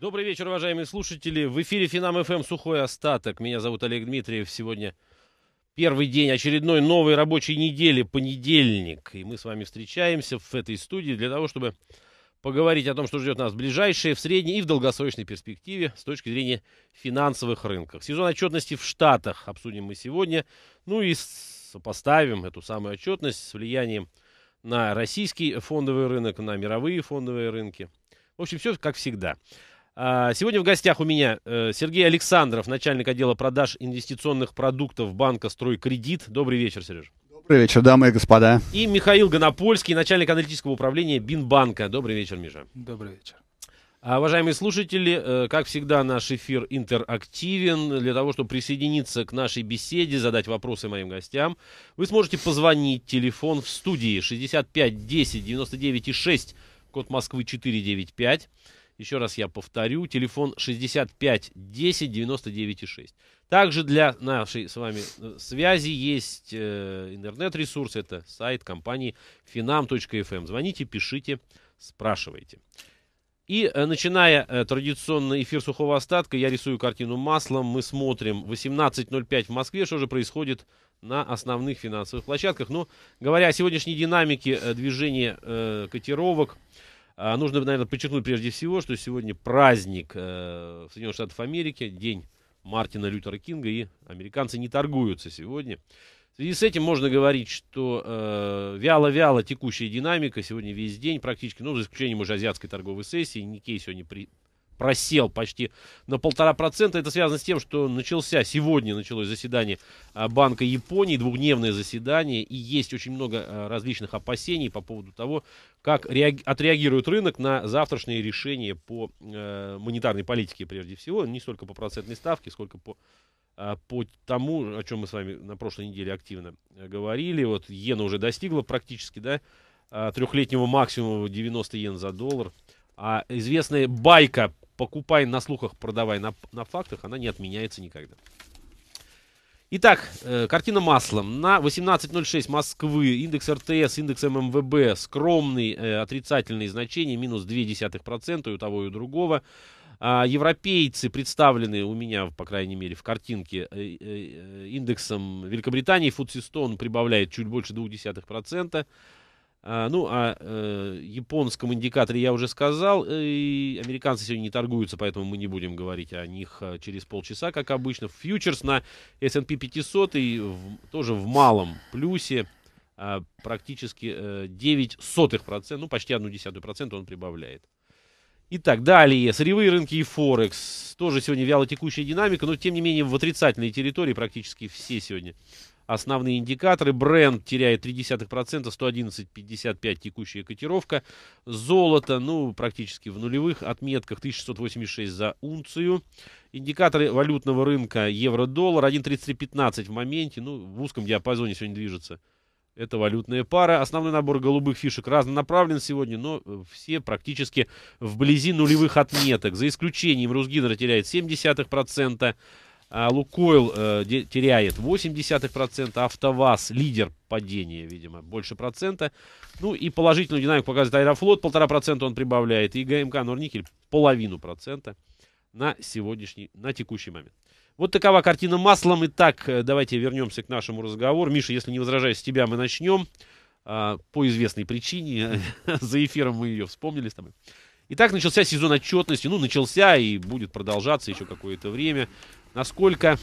Добрый вечер, уважаемые слушатели. В эфире Финам ФМ «Сухой остаток». Меня зовут Олег Дмитриев. Сегодня первый день очередной новой рабочей недели, понедельник. И мы с вами встречаемся в этой студии для того, чтобы поговорить о том, что ждет нас в ближайшие, в средней и в долгосрочной перспективе с точки зрения финансовых рынков. Сезон отчетности в Штатах обсудим мы сегодня. Ну и сопоставим эту самую отчетность с влиянием на российский фондовый рынок, на мировые фондовые рынки. В общем, все как всегда. А, сегодня в гостях у меня э, Сергей Александров, начальник отдела продаж инвестиционных продуктов банка «Стройкредит». Добрый вечер, Сережа. Добрый вечер, дамы и господа. И Михаил Гонопольский, начальник аналитического управления Бинбанка. Добрый вечер, Миша. Добрый вечер. А, уважаемые слушатели, э, как всегда, наш эфир интерактивен. Для того, чтобы присоединиться к нашей беседе, задать вопросы моим гостям, вы сможете позвонить. Телефон в студии 65 10 99 6, код Москвы 495. Еще раз я повторю, телефон 65 10 99 6. Также для нашей с вами э, связи есть э, интернет-ресурс, это сайт компании finam.fm. Эм. Звоните, пишите, спрашивайте. И э, начиная э, традиционный эфир сухого остатка, я рисую картину маслом. Мы смотрим 18.05 в Москве, что же происходит на основных финансовых площадках. Но ну, говоря о сегодняшней динамике э, движения э, котировок, э, а, нужно, наверное, подчеркнуть прежде всего, что сегодня праздник э, в Соединенных Штатах Америки, день Мартина Лютера Кинга, и американцы не торгуются сегодня. В связи с этим можно говорить, что э, вяло-вяло текущая динамика сегодня весь день практически, ну, за исключением уже азиатской торговой сессии, Никей сегодня при, просел почти на полтора процента. Это связано с тем, что начался, сегодня началось заседание а, Банка Японии, двухдневное заседание, и есть очень много а, различных опасений по поводу того, как отреагирует рынок на завтрашнее решение по э, монетарной политике прежде всего, не столько по процентной ставке, сколько по а, по тому, о чем мы с вами на прошлой неделе активно э, говорили, вот иена уже достигла практически, да, трехлетнего максимума 90 иен за доллар. А известная байка покупай на слухах, продавай на, на фактах, она не отменяется никогда. Итак, э, картина маслом. На 18.06 Москвы индекс РТС, индекс ММВБ скромный, э, отрицательные значения, минус 0,2% и у того и у другого. А европейцы представлены у меня, по крайней мере, в картинке э, э, э, индексом Великобритании. Фудсистон прибавляет чуть больше 0,2%. А, ну, о а, э, японском индикаторе я уже сказал. И американцы сегодня не торгуются, поэтому мы не будем говорить о них а, через полчаса, как обычно. Фьючерс на S&P 500 и в, тоже в малом плюсе э, практически э, 9 сотых процента, ну, почти одну десятую процента он прибавляет. Итак, далее, сырьевые рынки и Форекс. Тоже сегодня вяло текущая динамика, но тем не менее в отрицательной территории практически все сегодня основные индикаторы. Бренд теряет 0,3%, 111,55 текущая котировка. Золото, ну, практически в нулевых отметках, 1686 за унцию. Индикаторы валютного рынка евро-доллар 1.3315 в моменте, ну, в узком диапазоне сегодня движется. Это валютная пара. Основной набор голубых фишек разнонаправлен сегодня, но э, все практически вблизи нулевых отметок. За исключением Русгидро теряет 0,7%. А Лукойл э, теряет 0,8%, АвтоВАЗ лидер падения, видимо, больше процента. Ну и положительную динамику показывает Аэрофлот, полтора процента он прибавляет, и ГМК Норникель половину процента на сегодняшний, на текущий момент. Вот такова картина маслом. Итак, э, давайте вернемся к нашему разговору. Миша, если не возражаешь, с тебя мы начнем. Э, по известной причине, за эфиром мы ее вспомнили с тобой. Итак, начался сезон отчетности. Ну, начался и будет продолжаться еще какое-то время насколько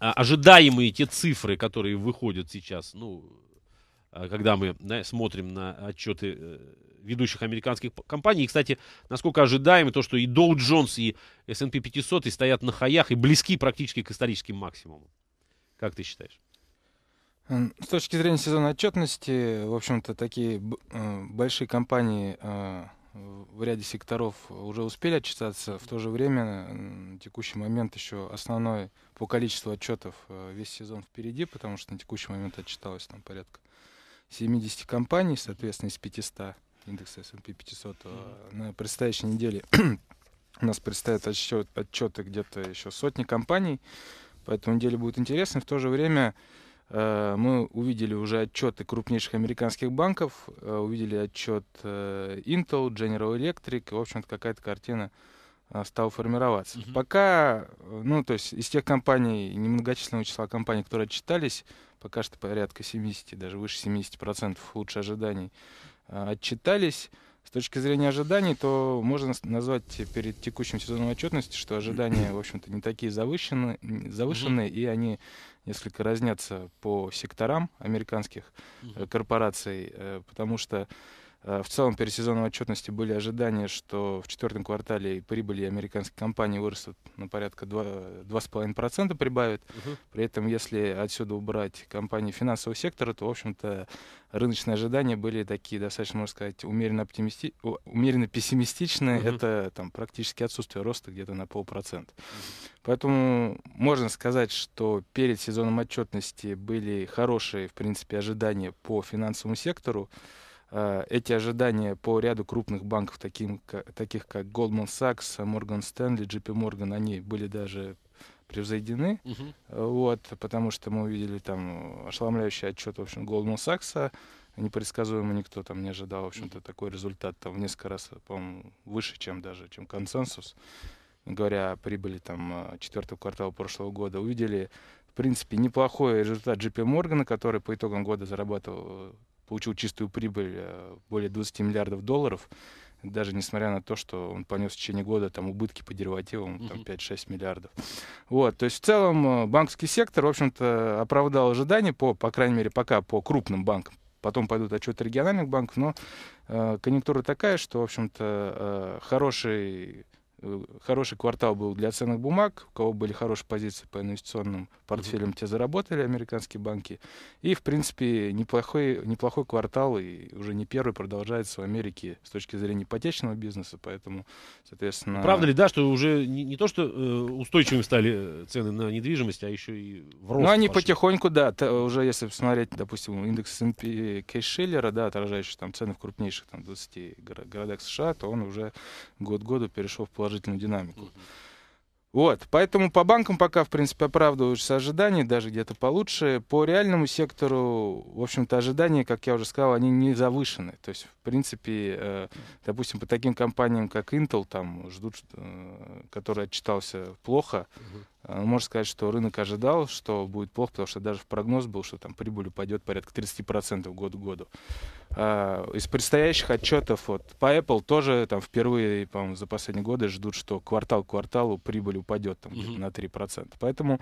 а, ожидаемые те цифры, которые выходят сейчас, ну, а, когда мы да, смотрим на отчеты э, ведущих американских компаний. И, кстати, насколько ожидаемо то, что и Dow Jones, и S&P 500 и стоят на хаях и близки практически к историческим максимумам. Как ты считаешь? С точки зрения сезонной отчетности, в общем-то, такие э, большие компании э, в ряде секторов уже успели отчитаться, в то же время на текущий момент еще основной по количеству отчетов э, весь сезон впереди, потому что на текущий момент отчиталось там порядка 70 компаний, соответственно, из 500 индекса S&P 500. Э, на предстоящей неделе у нас предстоят отчеты где-то еще сотни компаний, поэтому неделя будет интересна. В то же время Э, мы увидели уже отчеты крупнейших американских банков, э, увидели отчет э, Intel, General Electric, и, в общем-то, какая-то картина стала формироваться. Угу. Uh Пока, ну, то есть из тех компаний, немногочисленного числа компаний, которые отчитались, пока что порядка 70, даже выше 70% лучше ожиданий отчитались. С точки зрения ожиданий, то можно назвать перед текущим сезоном отчетности, что ожидания, в общем-то, не такие завышенные, завышенные угу. Uh и они несколько разнятся по секторам американских э, корпораций, э, потому что Э, в целом пересезонной отчетности были ожидания, что в четвертом квартале прибыли американских компаний вырастут на порядка 2,5% прибавят. Угу. При этом, если отсюда убрать компании финансового сектора, то, в общем-то, рыночные ожидания были такие достаточно, можно сказать, умеренно, оптимисти... умеренно пессимистичные. Угу. Это там, практически отсутствие роста где-то на полпроцента. Угу. Поэтому можно сказать, что перед сезоном отчетности были хорошие, в принципе, ожидания по финансовому сектору. А, эти ожидания по ряду крупных банков, таким, таких как Goldman Sachs, Morgan Stanley, JP Morgan, они были даже превзойдены. Uh -huh. Вот, потому что мы увидели там ошеломляющий отчет, в общем, Goldman Sachs. Непредсказуемо никто там не ожидал, в общем-то, такой результат там в несколько раз, по-моему, выше, чем даже, чем консенсус. Говоря о прибыли там а, четвертого квартала прошлого года, увидели, в принципе, неплохой результат JP Morgan, который по итогам года зарабатывал получил чистую прибыль э, более 20 миллиардов долларов, даже несмотря на то, что он понес в течение года там убытки по деривативам там 5-6 миллиардов. Вот, то есть в целом э, банковский сектор, в общем-то, оправдал ожидания по, по крайней мере, пока по крупным банкам. Потом пойдут отчеты региональных банков, но э, конъюнктура такая, что, в общем-то, э, хороший Э, хороший квартал был для ценных бумаг, у кого были хорошие позиции по инвестиционным портфелям, mm-hmm. те заработали американские банки. И, в принципе, неплохой, неплохой квартал, и уже не первый продолжается в Америке с точки зрения ипотечного бизнеса, поэтому, соответственно... Правда ли, да, что уже не, не то, что э, устойчивыми стали э, цены на недвижимость, а еще и в рост Ну, они пошли. потихоньку, да, та, уже если посмотреть, допустим, индекс S&P Кейшиллера, да, отражающий там цены в крупнейших там 20 городах США, то он уже год году перешел в положение положительную динамику. Вот, поэтому по банкам пока, в принципе, оправдываются ожидания, даже где-то получше. По реальному сектору, в общем-то, ожидания, как я уже сказал, они не завышены. То есть, в принципе, э, допустим, по таким компаниям, как Intel, там ждут, э, который отчитался плохо, а, ну, можно сказать, что рынок ожидал, что будет плохо, потому что даже в прогноз был, что там прибыль упадет порядка 30% год к году. А, из предстоящих отчетов вот, по Apple тоже там впервые за последние годы ждут, что квартал к кварталу прибыль упадет там, на 3%. Поэтому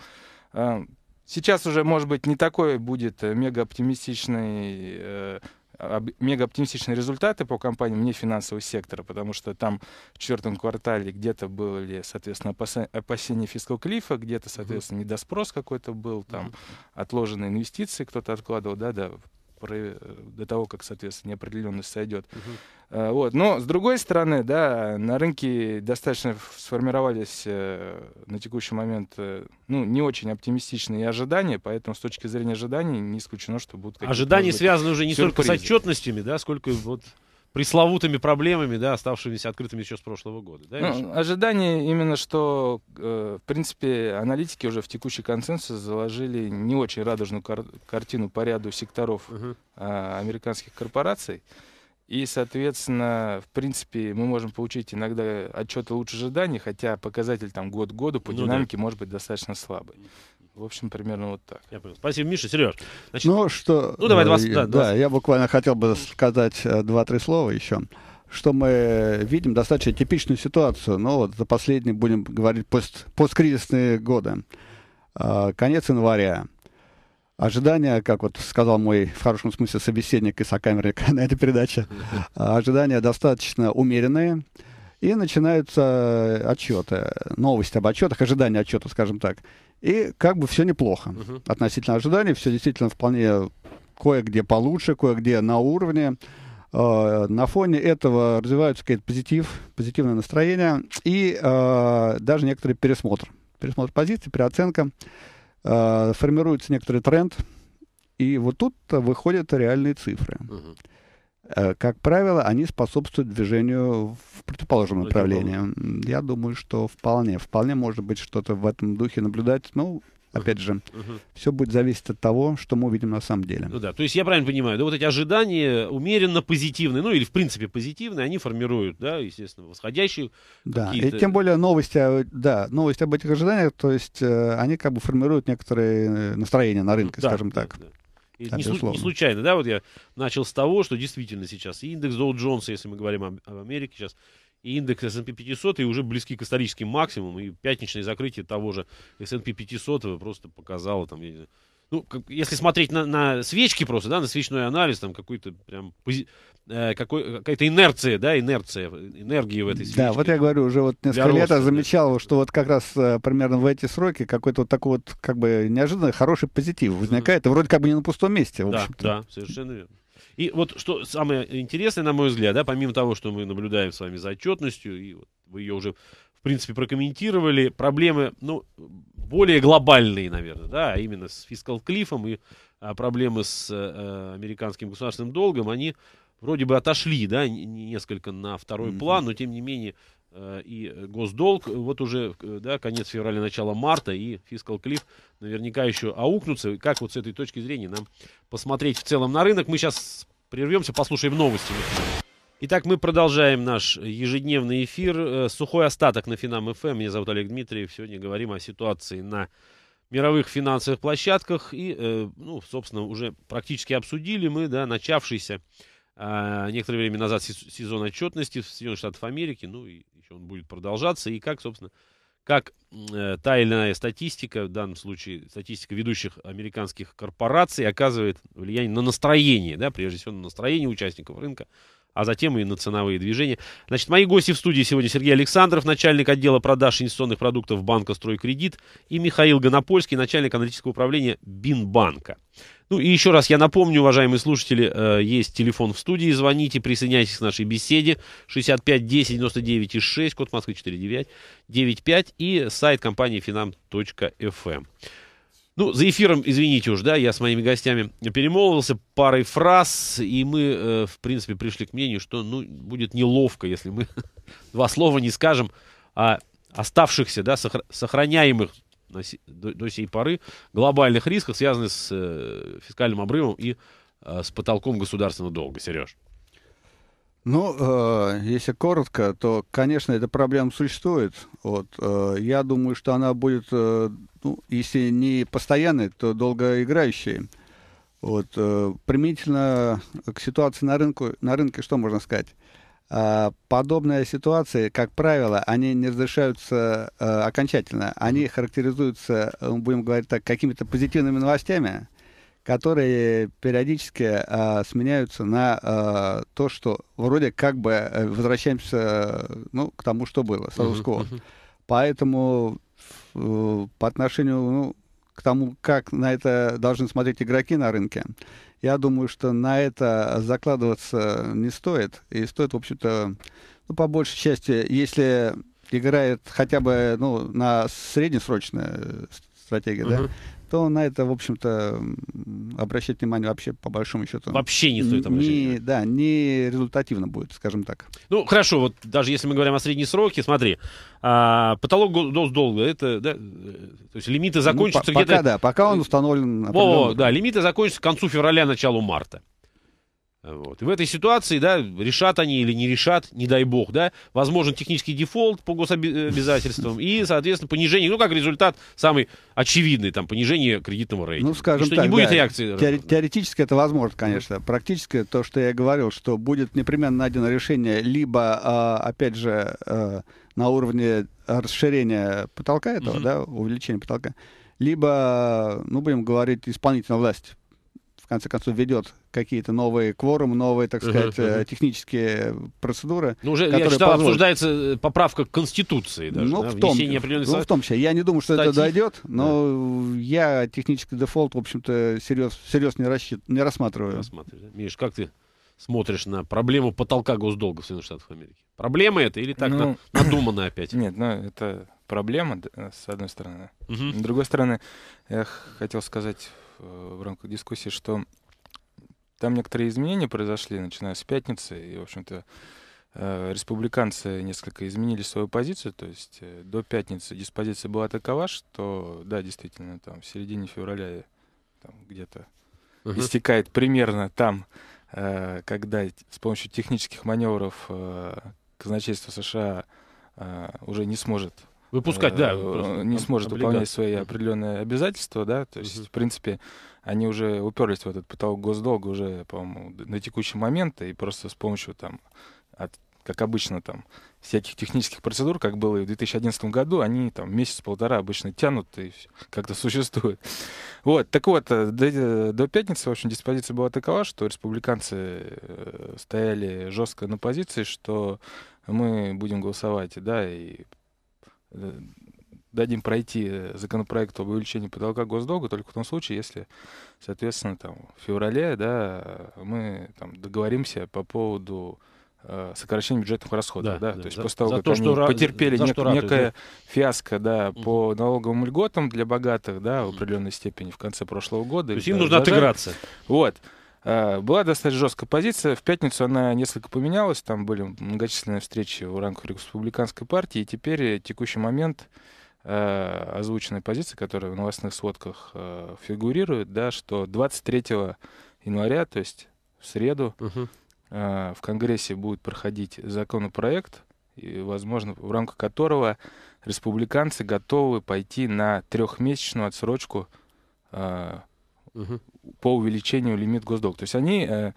а, Сейчас уже, может быть, не такой будет э, мега-оптимистичный э, мега-оптимистичные результаты по компаниям не финансового сектора, потому что там в четвертом квартале где-то были, соответственно, опасения фискального клифа, где-то, соответственно, недоспрос какой-то был, там отложенные инвестиции кто-то откладывал, да, да, Э, до того, как, соответственно, неопределенность сойдет. Uh-huh. Э, вот. Но, с другой стороны, да, на рынке достаточно сформировались э, на текущий момент ну, не очень оптимистичные ожидания, поэтому с точки зрения ожиданий не исключено, что будут какие-то... Ожидания связаны уже не сюрпризы. столько с отчетностями, да, сколько вот пресловутыми проблемами, да, оставшимися открытыми еще с прошлого года. Да, ну, ожидание именно, что, э, в принципе, аналитики уже в текущий консенсус заложили не очень радужную кар- картину по ряду секторов uh э, американских корпораций. И, соответственно, в принципе, мы можем получить иногда отчеты лучше ожиданий, хотя показатель там год к году по ну, динамике да. может быть достаточно слабый. В общем, примерно вот так. Я понял. Спасибо, Миша. Сереж, значит, ну что... Ну, давай, два, э, да, да, два... я буквально хотел бы сказать э, два-три слова еще что мы видим достаточно типичную ситуацию, но вот за последние, будем говорить, пост, посткризисные годы. Э, конец января. Ожидания, как вот сказал мой в хорошем смысле собеседник и сокамерник на этой передаче, э, ожидания достаточно умеренные. И начинаются отчеты, новости об отчетах, ожидания отчета, скажем так. И как бы все неплохо. Угу. Относительно ожиданий, все действительно вполне кое-где получше, кое-где на уровне. Э, на фоне этого развиваются какие-то позитив, позитивное настроение и э, даже некоторый пересмотр. Пересмотр позиций, переоценка. Э, формируется некоторый тренд. И вот тут выходят реальные цифры. Угу. Э, как правило, они способствуют движению в противоположном направлении. Я думаю, что вполне, вполне может быть что-то в этом духе наблюдать. Ну, Опять же, угу. все будет зависеть от того, что мы увидим на самом деле. Ну да, то есть я правильно понимаю, да, вот эти ожидания умеренно позитивные, ну или в принципе позитивные, они формируют, да, естественно, восходящие. Да, и тем более новости, да, новости об этих ожиданиях, то есть э, они как бы формируют некоторые э, настроения на рынке, да, скажем так. Да, да не, слу, не случайно, да, вот я начал с того, что действительно сейчас и индекс Доу Джонса, если мы говорим об, об Америке сейчас, и индекс S&P 500 и уже близки к историческим максимумам, и пятничное закрытие того же S&P 500 просто показало там, я не знаю, ну, как, если смотреть на, на свечки просто, да, на свечной анализ, там какой-то прям пози, э, какой, какая-то инерция, да, инерция, энергии в этой свечке. Да, вот я говорю, уже вот несколько роста, лет я замечал, да. что вот как раз э, примерно в эти сроки какой-то вот такой вот как бы неожиданно хороший позитив возникает, и вроде как бы не на пустом месте, в да, общем-то. Да, совершенно верно. И вот что самое интересное, на мой взгляд, да, помимо того, что мы наблюдаем с вами за отчетностью, и вот вы ее уже в принципе, прокомментировали. Проблемы, ну, более глобальные, наверное, да, а именно с фискал клифом и а, проблемы с а, американским государственным долгом, они вроде бы отошли, да, несколько на второй mm-hmm. план, но тем не менее э, и госдолг вот уже, да, конец февраля, начало марта, и фискал клифф наверняка еще аукнутся. Как вот с этой точки зрения нам посмотреть в целом на рынок? Мы сейчас прервемся, послушаем новости. Итак, мы продолжаем наш ежедневный эфир. Э, Сухой остаток на Финам ФМ. Эм. Меня зовут Олег Дмитриев. Сегодня говорим о ситуации на мировых финансовых площадках. И, э, ну, собственно, уже практически обсудили мы, да, начавшийся а, некоторое время назад сезон отчетности в Соединенных Штатах Америки. Ну, и еще он будет продолжаться. И как, собственно, как э, та или иная статистика, в данном случае статистика ведущих американских корпораций, оказывает влияние на настроение, да, прежде всего на настроение участников рынка, а затем и на ценовые движения. Значит, мои гости в студии сегодня Сергей Александров, начальник отдела продаж инвестиционных продуктов банка «Стройкредит», и Михаил Гонопольский, начальник аналитического управления «Бинбанка». Ну и еще раз я напомню, уважаемые слушатели, э, есть телефон в студии, звоните, присоединяйтесь к нашей беседе 65 10 99 и 6, код Москвы 49 95 и сайт компании finam.fm. Ну, за эфиром, извините уж, да, я с моими гостями перемолвился парой фраз, и мы, э, в принципе, пришли к мнению, что, ну, будет неловко, если мы два слова не скажем о оставшихся, да, сохра- сохраняемых до, до сей поры глобальных рисках, связанных с э, фискальным обрывом и э, с потолком государственного долга, Сереж. Ну, э, если коротко, то, конечно, эта проблема существует. Вот, э, я думаю, что она будет, э, ну, если не постоянной, то долгоиграющей. Вот, э, применительно к ситуации на, рынку, на рынке, что можно сказать? Э, подобные ситуации, как правило, они не разрешаются э, окончательно. Они характеризуются, э, будем говорить так, какими-то позитивными новостями – которые периодически э, сменяются на э, то, что вроде как бы э, возвращаемся ну, к тому, что было, статус Uh-huh, uh-huh. Поэтому э, по отношению ну, к тому, как на это должны смотреть игроки на рынке, я думаю, что на это закладываться не стоит. И стоит, в общем-то, ну, по большей части, если играет хотя бы ну, на среднесрочная э, стратегия, uh-huh. да, то на это, в общем-то, обращать внимание вообще по большому счету... Вообще не стоит обращать не, Да, не результативно будет, скажем так. Ну, хорошо, вот даже если мы говорим о средней сроке, смотри, а, потолок госдолга, долга, это, да, э, то есть лимиты ну, закончатся ну, по- где-то... Пока, да, пока он установлен... Во, да, лимиты закончатся к концу февраля, началу марта. Вот. И в этой ситуации, да, решат они или не решат, не дай бог, да, возможен технический дефолт по гособязательствам и, соответственно, понижение, ну, как результат самый очевидный, там, понижение кредитного рейтинга. Ну, скажем что так, не будет да, реакции. теоретически это возможно, конечно. Практически то, что я говорил, что будет непременно найдено решение либо, а, опять же, а, на уровне расширения потолка этого, угу. да, увеличения потолка, либо, ну, будем говорить, исполнительная власть конце концов, ведет какие-то новые кворумы, новые, так сказать, uh-huh, технические процедуры. Ну, уже, я читал, позволят... обсуждается э, поправка к Конституции даже, ну, да? в том, определенных... ну, в том числе. Я не думаю, что статьи. это дойдет, но да. я технический дефолт, в общем-то, серьез, серьез не, рассчит... не рассматриваю. Миш, как ты смотришь на проблему потолка госдолга в Соединенных Штатах Америки? Проблема это или так ну, на, надумано опять? Нет, ну, это проблема, с одной стороны. Угу. С другой стороны, я хотел сказать Э, в рамках дискуссии, что там некоторые изменения произошли, начиная с пятницы, и, в общем-то, э, республиканцы несколько изменили свою позицию, то есть э, до пятницы диспозиция была такова, что, да, действительно, там в середине февраля там где-то угу. истекает примерно там, когда с помощью технических маневров казначейство США уже не сможет выпускать, да, э, не сможет выполнять свои определенные обязательства, да, то есть, в принципе, они уже уперлись в этот потолок госдолга уже, по-моему, на текущий момент, и просто с помощью там, от, как обычно, там, всяких технических процедур, как было и в 2011 году, они там месяц-полтора обычно тянут и как-то существуют. Вот, так вот, э, до, э, до пятницы, в общем, диспозиция была такова, что республиканцы стояли жестко на позиции, что мы будем голосовать, да, и Э, дадим пройти э, законопроект об увеличении потолка госдолга только в том случае, если, соответственно, там, в феврале да, мы там, договоримся по поводу э, сокращения бюджетных расходов. Да, да, То есть за, после того, как то, они что потерпели за, нек- что радует, некое фиаско да, угу. по налоговым льготам для богатых да, в определенной степени в конце прошлого года. То есть им нужно отыграться. Вот. Э, была достаточно жесткая позиция. В пятницу она несколько поменялась. Там были многочисленные встречи в рамках республиканской партии. И теперь э, текущий момент э, озвученной позиции, которая в новостных сводках фигурирует, да, что 23 января, то есть в среду, угу. в Конгрессе будет проходить законопроект, и, возможно, в рамках которого республиканцы готовы пойти на трехмесячную отсрочку угу по увеличению лимит госдолг. То есть они э,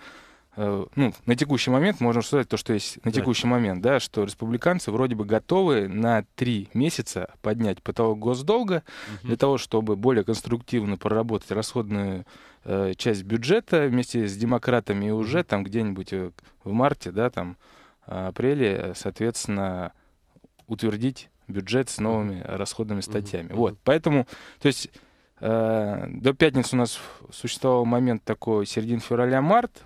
э, ну, на текущий момент можно сказать то, что есть на да. текущий момент, да, что республиканцы вроде бы готовы на три месяца поднять потолок госдолга угу. для того, чтобы более конструктивно проработать расходную э, часть бюджета вместе с демократами и уже там где-нибудь э, в марте, да, там апреле, соответственно, утвердить бюджет с новыми расходными статьями. Угу. Вот, поэтому, то есть Э, до пятницы у нас существовал момент такой, середина февраля-март.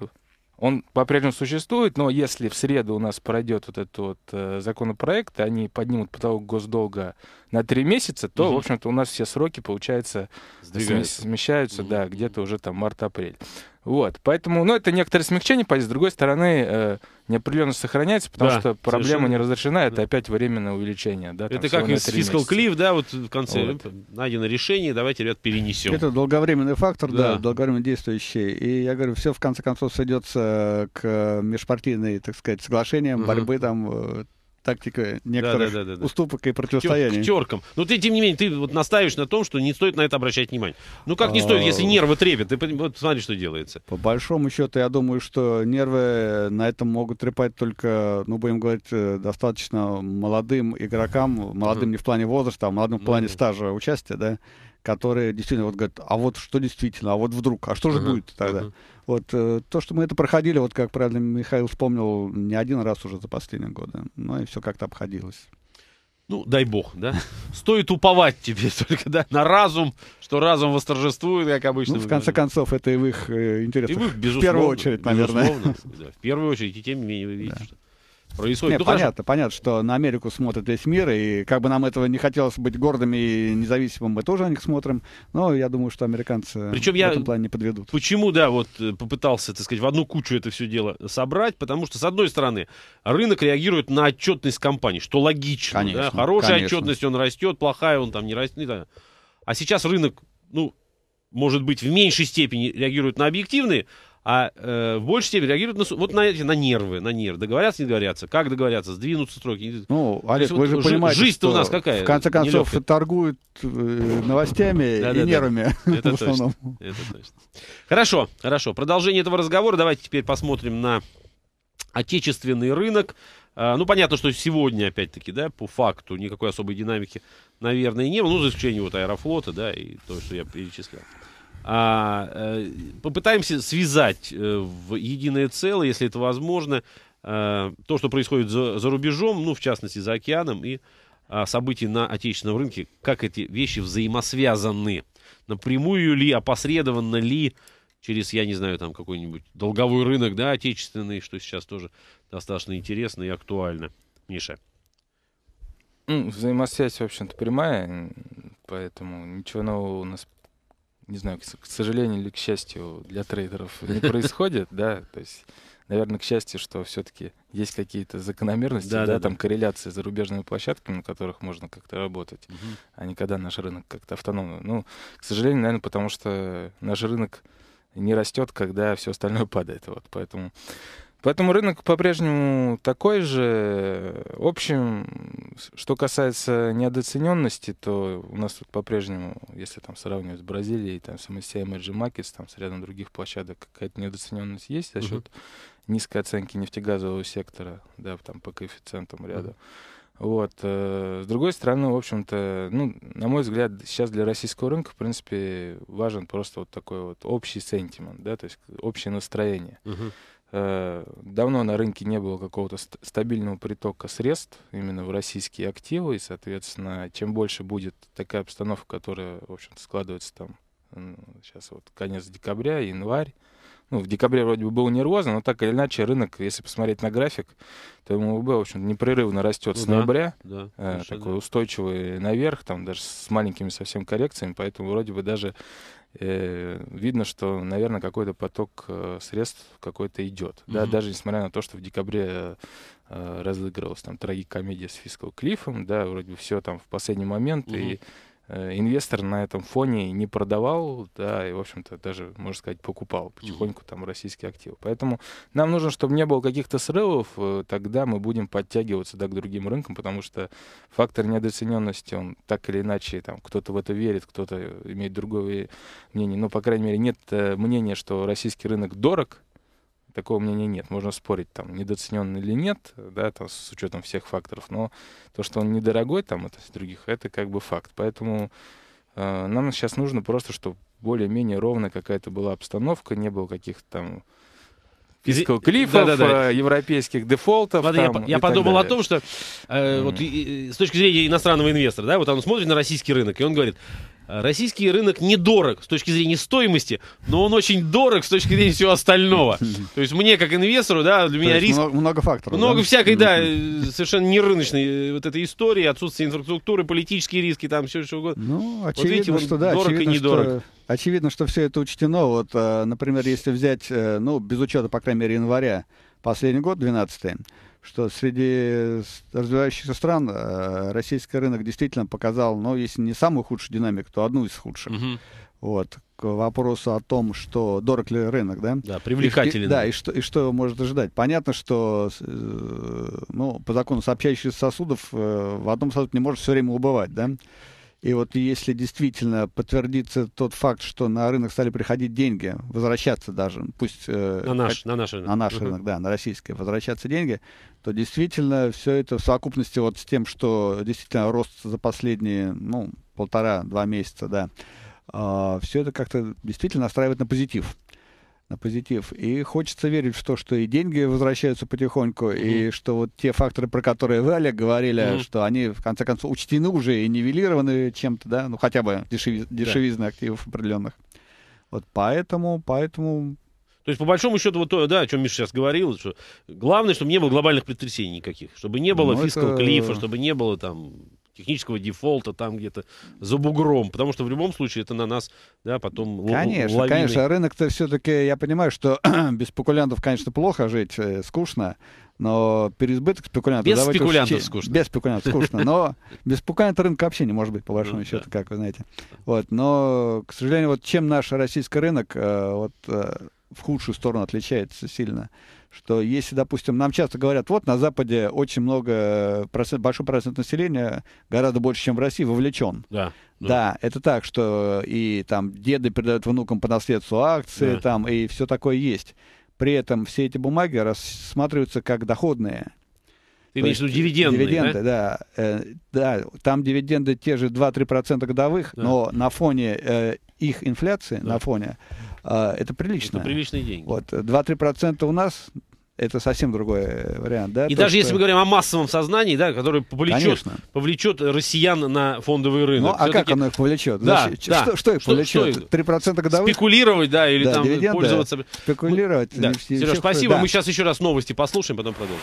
Он по-прежнему существует, но если в среду у нас пройдет вот этот вот э, законопроект, они поднимут потолок госдолга на три месяца, то, угу. в общем-то, у нас все сроки, получается, Сдвигаются. смещаются, угу. да, где-то уже там март-апрель. Вот, поэтому, ну, это некоторое смягчение, по с другой стороны, э, неопределенность сохраняется, потому да, что проблема совершенно. не разрешена, это да. опять временное увеличение. Да, это как из фискал клифф, да, вот в конце вот. найдено решение, давайте, ребят, перенесем. Это долговременный фактор, да. да, долговременно действующий. И я говорю, все в конце концов сойдется к межпартийной, так сказать, соглашениям, угу. борьбы там э, тактика некоторых да, да, да, да, уступок и противостояния. К, теркам. Но ну, ты, тем не менее, ты вот настаиваешь на том, что не стоит на это обращать внимание. Ну как не стоит, если а, нервы трепят? Ты вот, смотри, что делается. По большому счету, я думаю, что нервы на этом могут трепать только, ну, будем говорить, э, достаточно молодым игрокам, молодым не в плане возраста, а молодым в плане стажа участия, да, которые действительно вот говорят, а вот что действительно, а вот вдруг, а что же uh-huh. будет тогда? Uh-huh. Вот э, то, что мы это проходили, вот как правильно Михаил вспомнил, не один раз уже за последние годы, Но и все как-то обходилось. Ну, дай бог, да? Стоит уповать тебе только, да, на разум, что разум восторжествует, как обычно. Ну, в конце концов, это и в их э, интересах. И в их, безусловно. В первую очередь, наверное. да, в первую очередь, и тем не менее, вы видите, да. что происходит. Нет, ну, понятно, хорошо. понятно, что на Америку смотрит весь мир, и как бы нам этого не хотелось быть гордыми и независимым, мы тоже на них смотрим, но я думаю, что американцы Причем в я... этом плане не подведут. Почему, да, вот э, попытался, так сказать, в одну кучу это все дело собрать, потому что, с одной стороны, рынок реагирует на отчетность компании, что логично. Конечно, да? Хорошая конечно. отчетность, он растет, плохая, он там не растет. А сейчас рынок, ну, может быть, в меньшей степени реагирует на объективные а э, в большей степени реагируют на, вот на, на нервы, на нервы. Договорятся, не договорятся, как договорятся, сдвинутся строки. Ну, Олег, вот вы же понимаете, жизнь-то у нас какая? В конце концов, нелегкая. торгуют э, новостями да, и да, нервами да. Это в основном. Точно. Это точно. Хорошо, хорошо. Продолжение этого разговора. Давайте теперь посмотрим на отечественный рынок. А, ну, понятно, что сегодня, опять-таки, да, по факту никакой особой динамики, наверное, не было. Ну, за исключением вот Аэрофлота, да, и то, что я перечислял. А, э, попытаемся связать э, в единое целое, если это возможно, э, то, что происходит за, за рубежом, ну, в частности, за океаном, и а, события на отечественном рынке, как эти вещи взаимосвязаны. Напрямую ли, опосредованно ли, через, я не знаю, там какой-нибудь долговой рынок, да, отечественный, что сейчас тоже достаточно интересно и актуально. Миша. взаимосвязь, в общем-то, прямая, поэтому ничего нового у нас не знаю, к, сожалению или к счастью для трейдеров не происходит, да, то есть, наверное, к счастью, что все-таки есть какие-то закономерности, да, да, да, там корреляции с зарубежными площадками, на которых можно как-то работать, угу. а не когда наш рынок как-то автономный. Ну, к сожалению, наверное, потому что наш рынок не растет, когда все остальное падает, вот, поэтому Поэтому рынок по-прежнему такой же. В общем, что касается недооцененности, то у нас тут по-прежнему, если там сравнивать с Бразилией, там с MSCI Emerging Markets, там с рядом других площадок, какая-то недооцененность есть за счет uh-huh. низкой оценки нефтегазового сектора, да, там по коэффициентам ряда. Uh-huh. Вот. Э, с другой стороны, в общем-то, ну, на мой взгляд, сейчас для российского рынка, в принципе, важен просто вот такой вот общий сентимент, да, то есть общее настроение. Uh-huh. Э, давно на рынке не было какого-то стабильного притока средств именно в российские активы, и, соответственно, чем больше будет такая обстановка, которая, в общем-то, складывается там сейчас вот конец декабря, январь, ну, в декабре вроде бы было нервозно, но так или иначе рынок, если посмотреть на график, то МВБ, в общем непрерывно растет ну, с ноября. Да, да, э, такой да. устойчивый наверх, там даже с маленькими совсем коррекциями, поэтому вроде бы даже э, видно, что, наверное, какой-то поток э, средств какой-то идет. Угу. Да, даже несмотря на то, что в декабре э, разыгрывалась там трагикомедия с Фискал Клиффом, да, вроде бы все там в последний момент, угу. и Э, инвестор на этом фоне не продавал, да, и, в общем-то, даже, можно сказать, покупал потихоньку там российские активы. Поэтому нам нужно, чтобы не было каких-то срывов, э, тогда мы будем подтягиваться, да, к другим рынкам, потому что фактор недооцененности, он так или иначе, там, кто-то в это верит, кто-то имеет другое мнение, но, по крайней мере, нет э, мнения, что российский рынок дорог, такого мнения нет. Можно спорить, там, недооценен или нет, да, там, с учетом всех факторов, но то, что он недорогой, там, это других, это как бы факт. Поэтому э, нам сейчас нужно просто, чтобы более-менее ровно какая-то была обстановка, не было каких-то там физического клифа, да, да, да. европейских дефолтов. Ладно, там, я я подумал далее. о том, что э, mm. вот, и, и, с точки зрения иностранного инвестора, да, вот он смотрит на российский рынок, и он говорит, Российский рынок недорог с точки зрения стоимости, но он очень дорог с точки зрения всего остального. То есть мне, как инвестору, да, для меня риск... Много, много факторов. Много всякой, да, э, совершенно нерыночной э, вот этой истории, отсутствие инфраструктуры, политические риски, там все что угодно. Ну, очевидно, что да, дорог и недорог. Очевидно, что все это учтено. Вот, э, например, если взять, ну, без учета, по крайней мере, января, последний год, 12 что среди развивающихся стран э, российский рынок действительно показал, ну, если не самую худшую динамику, то одну из худших. Угу. Вот, к вопросу о том, что дорог ли рынок, да? Да, привлекательный. да, и что, и что может ожидать. Понятно, что э, ну, по закону сообщающихся сосудов э, в одном сосуде не может все время убывать, да? И вот если действительно подтвердится тот факт, что на рынок стали приходить деньги, возвращаться даже, пусть... Э, на наш, как, на наш рынок. На наш uh-huh. да, на российский, возвращаться деньги, то действительно все это в совокупности вот с тем, что действительно рост за последние, ну, полтора-два месяца, да, э, а, все это как-то действительно настраивает на позитив на позитив. И хочется верить в то, что и деньги возвращаются потихоньку, mm-hmm. и что вот те факторы, про которые вы, Олег, говорили, mm-hmm. что они, в конце концов, учтены уже и нивелированы чем-то, да, ну хотя бы дешеви- дешевизны yeah. активов определенных. Вот поэтому, поэтому то есть, по большому счету, вот то, да, о чем Миша сейчас говорил, что главное, чтобы не было глобальных потрясений никаких, чтобы не было ну, фискал это... клифа, чтобы не было там технического дефолта там где-то за бугром, потому что в любом случае это на нас, да, потом Конечно, лавины. конечно, а рынок-то все-таки, я понимаю, что без спекулянтов, конечно, плохо жить, э, скучно, но переизбыток спекулянтов... Без спекулянтов уж... скучно. Без спекулянтов скучно, но без спекулянтов рынка вообще не может быть, по большому ну счету, как вы знаете. Вот, но, к сожалению, вот чем наш российский рынок э, вот э, в худшую сторону отличается сильно что если, допустим, нам часто говорят, вот на Западе очень много, э, процент, большой процент населения, гораздо больше, чем в России, вовлечен. Да. Да. да, это так, что и там деды передают внукам по наследству акции, да. там и все такое есть. При этом все эти бумаги рассматриваются как доходные. Ты имеешь в виду э, дивиденды? Дивиденды, да? Да, э, да. Там дивиденды те же 2-3% годовых, да. но на фоне э, их инфляции, да. на фоне, э, это прилично. Это приличные деньги. Вот, 2-3% у нас, это совсем другой э, вариант, да? И То, даже что... если мы говорим о массовом сознании, да, который повлечет, повлечет россиян на фондовый рынок. Ну, а как оно их повлечет? Да, Значит, да. Что, что их что, повлечет? Что, 3% годовых? Спекулировать, да, или да, там дивиденды, пользоваться... Спекулировать. Да. Сереж, спасибо. Да. Мы сейчас еще раз новости послушаем, потом продолжим.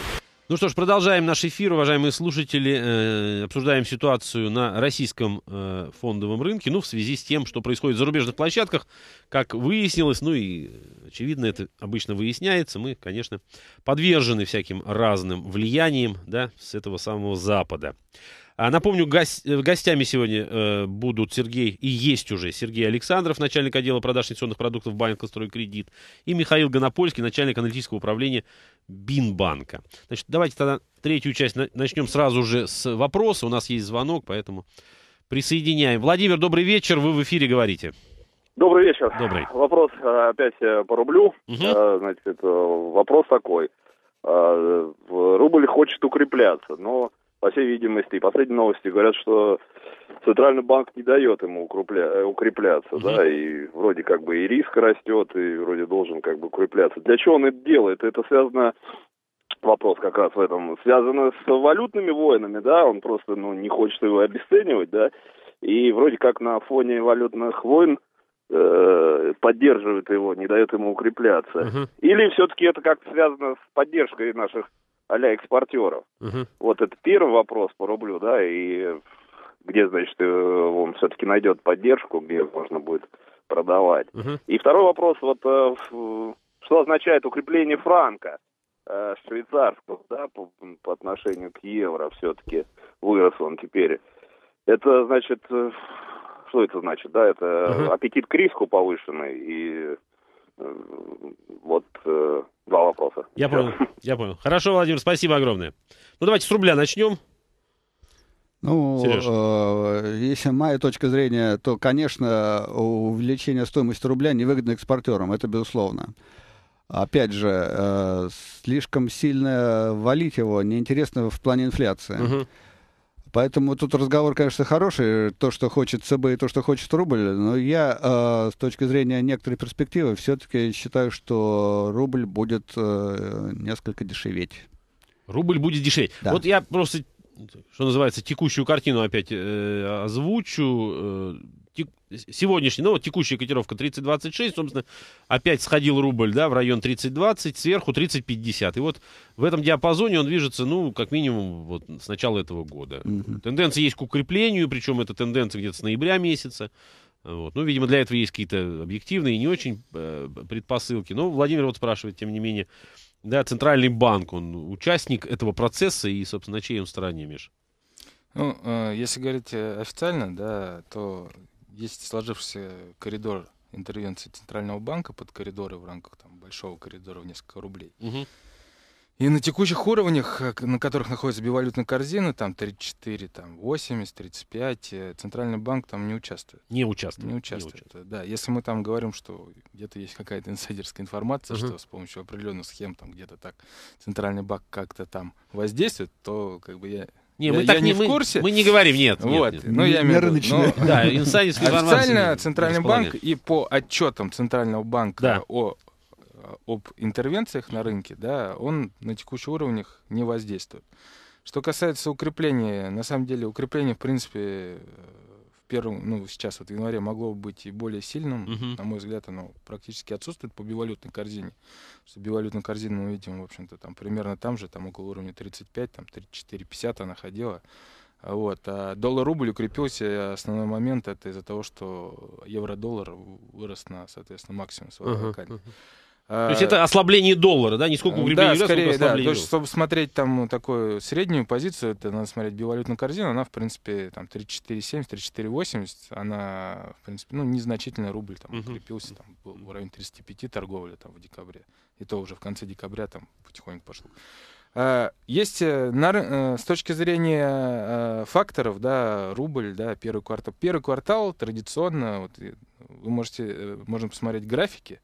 Ну что ж, продолжаем наш эфир, уважаемые слушатели. Э, обсуждаем ситуацию на российском э, фондовом рынке, ну, в связи с тем, что происходит в зарубежных площадках. Как выяснилось, ну и, очевидно, это обычно выясняется, мы, конечно, подвержены всяким разным влияниям, да, с этого самого Запада. А напомню, э, гостями сегодня э, будут Сергей и есть уже Сергей Александров, начальник отдела продаж инвестиционных продуктов банка «Стройкредит», и Михаил Гонопольский, начальник аналитического управления Бинбанка. Значит, давайте тогда третью часть начнем сразу же с вопроса. У нас есть звонок, поэтому присоединяем. Владимир, добрый вечер, вы в эфире говорите. Добрый вечер. Добрый. Вопрос э, опять по рублю. Угу. Значит, вопрос такой. Рубль хочет укрепляться, но по всей видимости, и последние новости говорят, что Центральный банк не дает ему укрепля... Э, укрепляться, да. и вроде как бы и риск растет, и вроде должен как бы укрепляться. Для чего он это делает? Это связано вопрос как раз в этом, связано с валютными войнами, да, он просто, ну, не хочет его обесценивать, да, и вроде как на фоне валютных войн э, поддерживает его, не дает ему укрепляться. Угу. Или все-таки это как-то связано с поддержкой наших а-ля экспортеров. Угу. Вот это первый вопрос по рублю, да, и где, значит, э, он все-таки найдет поддержку, где можно будет продавать. Угу. И второй вопрос, вот э, что означает укрепление франка э, швейцарского, да, по, по отношению к евро все-таки вырос он теперь. Это значит, что это значит, да, это угу. аппетит к риску повышенный и Э, вот э, два вопроса. Я понял, я понял. Хорошо, Владимир, спасибо огромное. Ну, давайте с рубля начнем. Ну, э, если моя точка зрения, то, конечно, увеличение стоимости рубля невыгодно экспортерам, это безусловно. Опять же, э, слишком сильно валить его неинтересно в плане инфляции. Угу. Поэтому тут разговор, конечно, хороший, то, что хочет ЦБ и то, что хочет рубль, но я э, с точки зрения некоторой перспективы все-таки считаю, что рубль будет э, несколько дешеветь. Рубль будет дешеветь. Да. Вот я просто, что называется, текущую картину опять э, озвучу. Э, тек, сегодняшняя, ну вот текущая котировка 30.26, собственно, опять сходил рубль, да, в район 30.20, сверху 30.50. И вот в этом диапазоне он движется, ну, как минимум, вот с начала этого года. Угу. Тенденция есть к укреплению, причем эта тенденция где-то с ноября месяца. Вот. Ну, видимо, для этого есть какие-то объективные и не очень э, предпосылки. Но Владимир вот спрашивает, тем не менее, да, Центральный банк, он участник этого процесса и, собственно, на чьей он стороне, Миш? Ну, э, если говорить э, официально, да, то есть сложившийся коридор интервенции Центрального банка под коридоры в рамках там, большого коридора в несколько рублей. Угу. И на текущих уровнях, э, на которых находится бивалютная корзина, там 34, там 80, 35, э, центральный банк там не участвует. Не участвует. Не участвует. Не участвует. Да, если мы там говорим, что где-то есть какая-то инсайдерская информация, uh-huh. что с помощью определенных схем там где-то так центральный банк как-то там воздействует, то как бы я не, мы я, так я не, в курсе. Мы, мы не говорим, нет. Вот, нет, нет. Ну, я имею в виду. Но... Ну, да, Официально Центральный банк и по отчетам Центрального банка да. о э, об интервенциях на рынке, да, он на текущих уровнях не воздействует. Что касается укрепления, на самом деле укрепление, в принципе, первом, ну, сейчас вот в январе могло быть и более сильным. Угу. На мой взгляд, оно практически отсутствует по бивалютной корзине. что бивалютную корзину мы видим, в общем-то, там примерно там же, там около уровня 35, там 34-50 она ходила. А вот. А доллар-рубль укрепился. Основной момент это из-за того, что евро-доллар вырос на, соответственно, максимум своего uh Uh-huh. То есть э, это ослабление доллара, да? Не сколько рублей да, рублей, скорее, да, потому что, чтобы смотреть там ну, такую среднюю позицию, это надо смотреть биовалютную корзину, она, в принципе, там 34,70, 34,80, она, в принципе, ну, незначительный рубль там угу. укрепился, там, был в районе 35 торговля там в декабре, и то уже в конце декабря там потихоньку пошло. Э, есть э, на, с точки зрения факторов, да, рубль, да, первый квартал. Первый квартал традиционно, вот вы можете, можно посмотреть графики,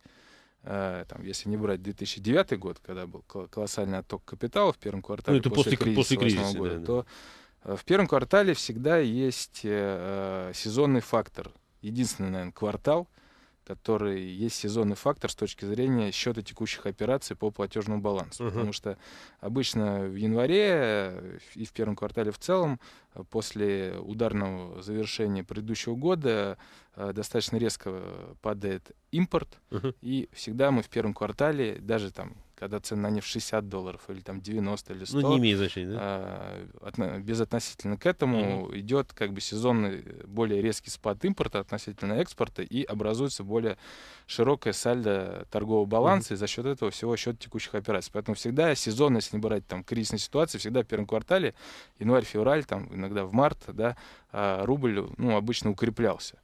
Э, там, если не брать 2009 год, когда был колоссальный отток капитала в первом квартале ну, это после, после кризиса, после кризиса года, да, то э, в первом квартале всегда есть э, э сезонный фактор. Единственный, наверное, квартал, который есть сезонный фактор с точки зрения счета текущих операций по платежному балансу. Uh-huh. Потому что обычно в январе э, и в первом квартале в целом, э, после ударного завершения предыдущего года, э, достаточно резко падает импорт. Uh-huh. И всегда мы в первом квартале, даже там когда цена не в 60 долларов или там 90 или 100. Ну, не имеет значения, да? А, от, безотносительно к этому mm-hmm. идет как бы сезонный более резкий спад импорта относительно экспорта и образуется более широкая сальдо торгового баланса, mm-hmm. и за счет этого всего счет текущих операций. Поэтому всегда сезонно, если не брать там кризисные ситуации, всегда в первом квартале, январь-февраль, там иногда в март, да, а, рубль ну, обычно укреплялся.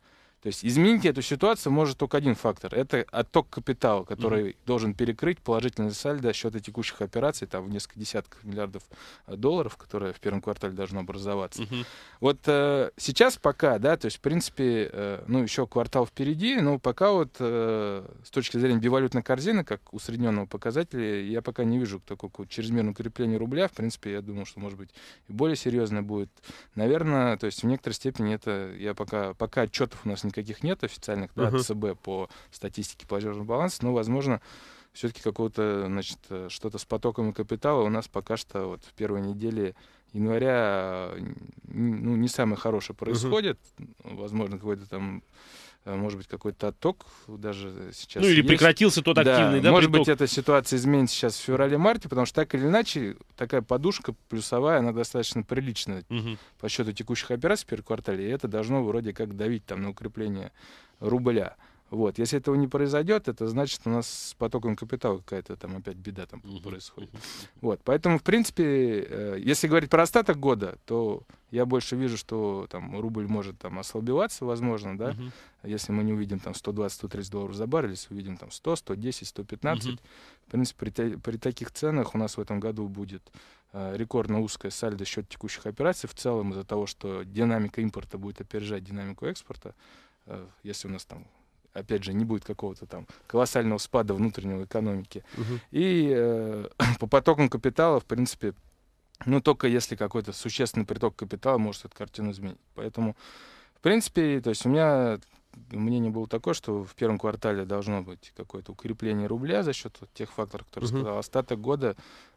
То есть изменить эту ситуацию может только один фактор. Это отток капитала, который mm-hmm. должен перекрыть положительный сальдо счета текущих операций, там в несколько десятков миллиардов э, долларов, которые в первом квартале должно образоваться. Mm-hmm. Вот э, сейчас пока, да, то есть в принципе, э, ну еще квартал впереди, но пока вот э, с точки зрения бивалютной корзины, как усредненного показателя, я пока не вижу такого чрезмерного укрепления рубля. В принципе, я думаю, что может быть и более серьезное будет. Наверное, то есть в некоторой степени это я пока, пока отчетов у нас никаких нет официальных, да, uh-huh. ЦБ по статистике платежного баланса, но, возможно, все-таки какого-то, значит, э, что-то с потоком капитала у нас пока что вот в первой неделе января ну, не самое хорошее происходит. Uh-huh. Возможно, какой-то там Э, может быть, какой-то отток даже э, сейчас. Ну или есть. прекратился тот активный, да? да может приток? быть, эта ситуация изменится сейчас в феврале-марте, потому что так или иначе такая подушка плюсовая, она достаточно приличная угу. по счету текущих операций в первом квартале, и это должно вроде как давить там на укрепление рубля. Вот. Если этого не произойдет, это значит, у нас с потоком капитала какая-то там опять беда там происходит. Вот. Поэтому, в принципе, э, если говорить про остаток года, то я больше вижу, что там рубль может там ослабеваться, возможно, да, uh-huh. если мы не увидим там 120-130 долларов за баррель, если увидим там 100, 110, 115. Uh-huh. В принципе, при, при таких ценах у нас в этом году будет э, рекордно узкая сальдо счет текущих операций в целом из-за того, что динамика импорта будет опережать динамику экспорта, э, если у нас там опять же, не будет какого-то там колоссального спада внутреннего экономики. Угу. И э, по потокам капитала, в принципе, ну, только если какой-то существенный приток капитала может эту картину изменить. Поэтому, в принципе, то есть у меня мнение было такое, что в первом квартале должно быть какое-то укрепление рубля за счет вот тех факторов, которые угу. сказал. Остаток года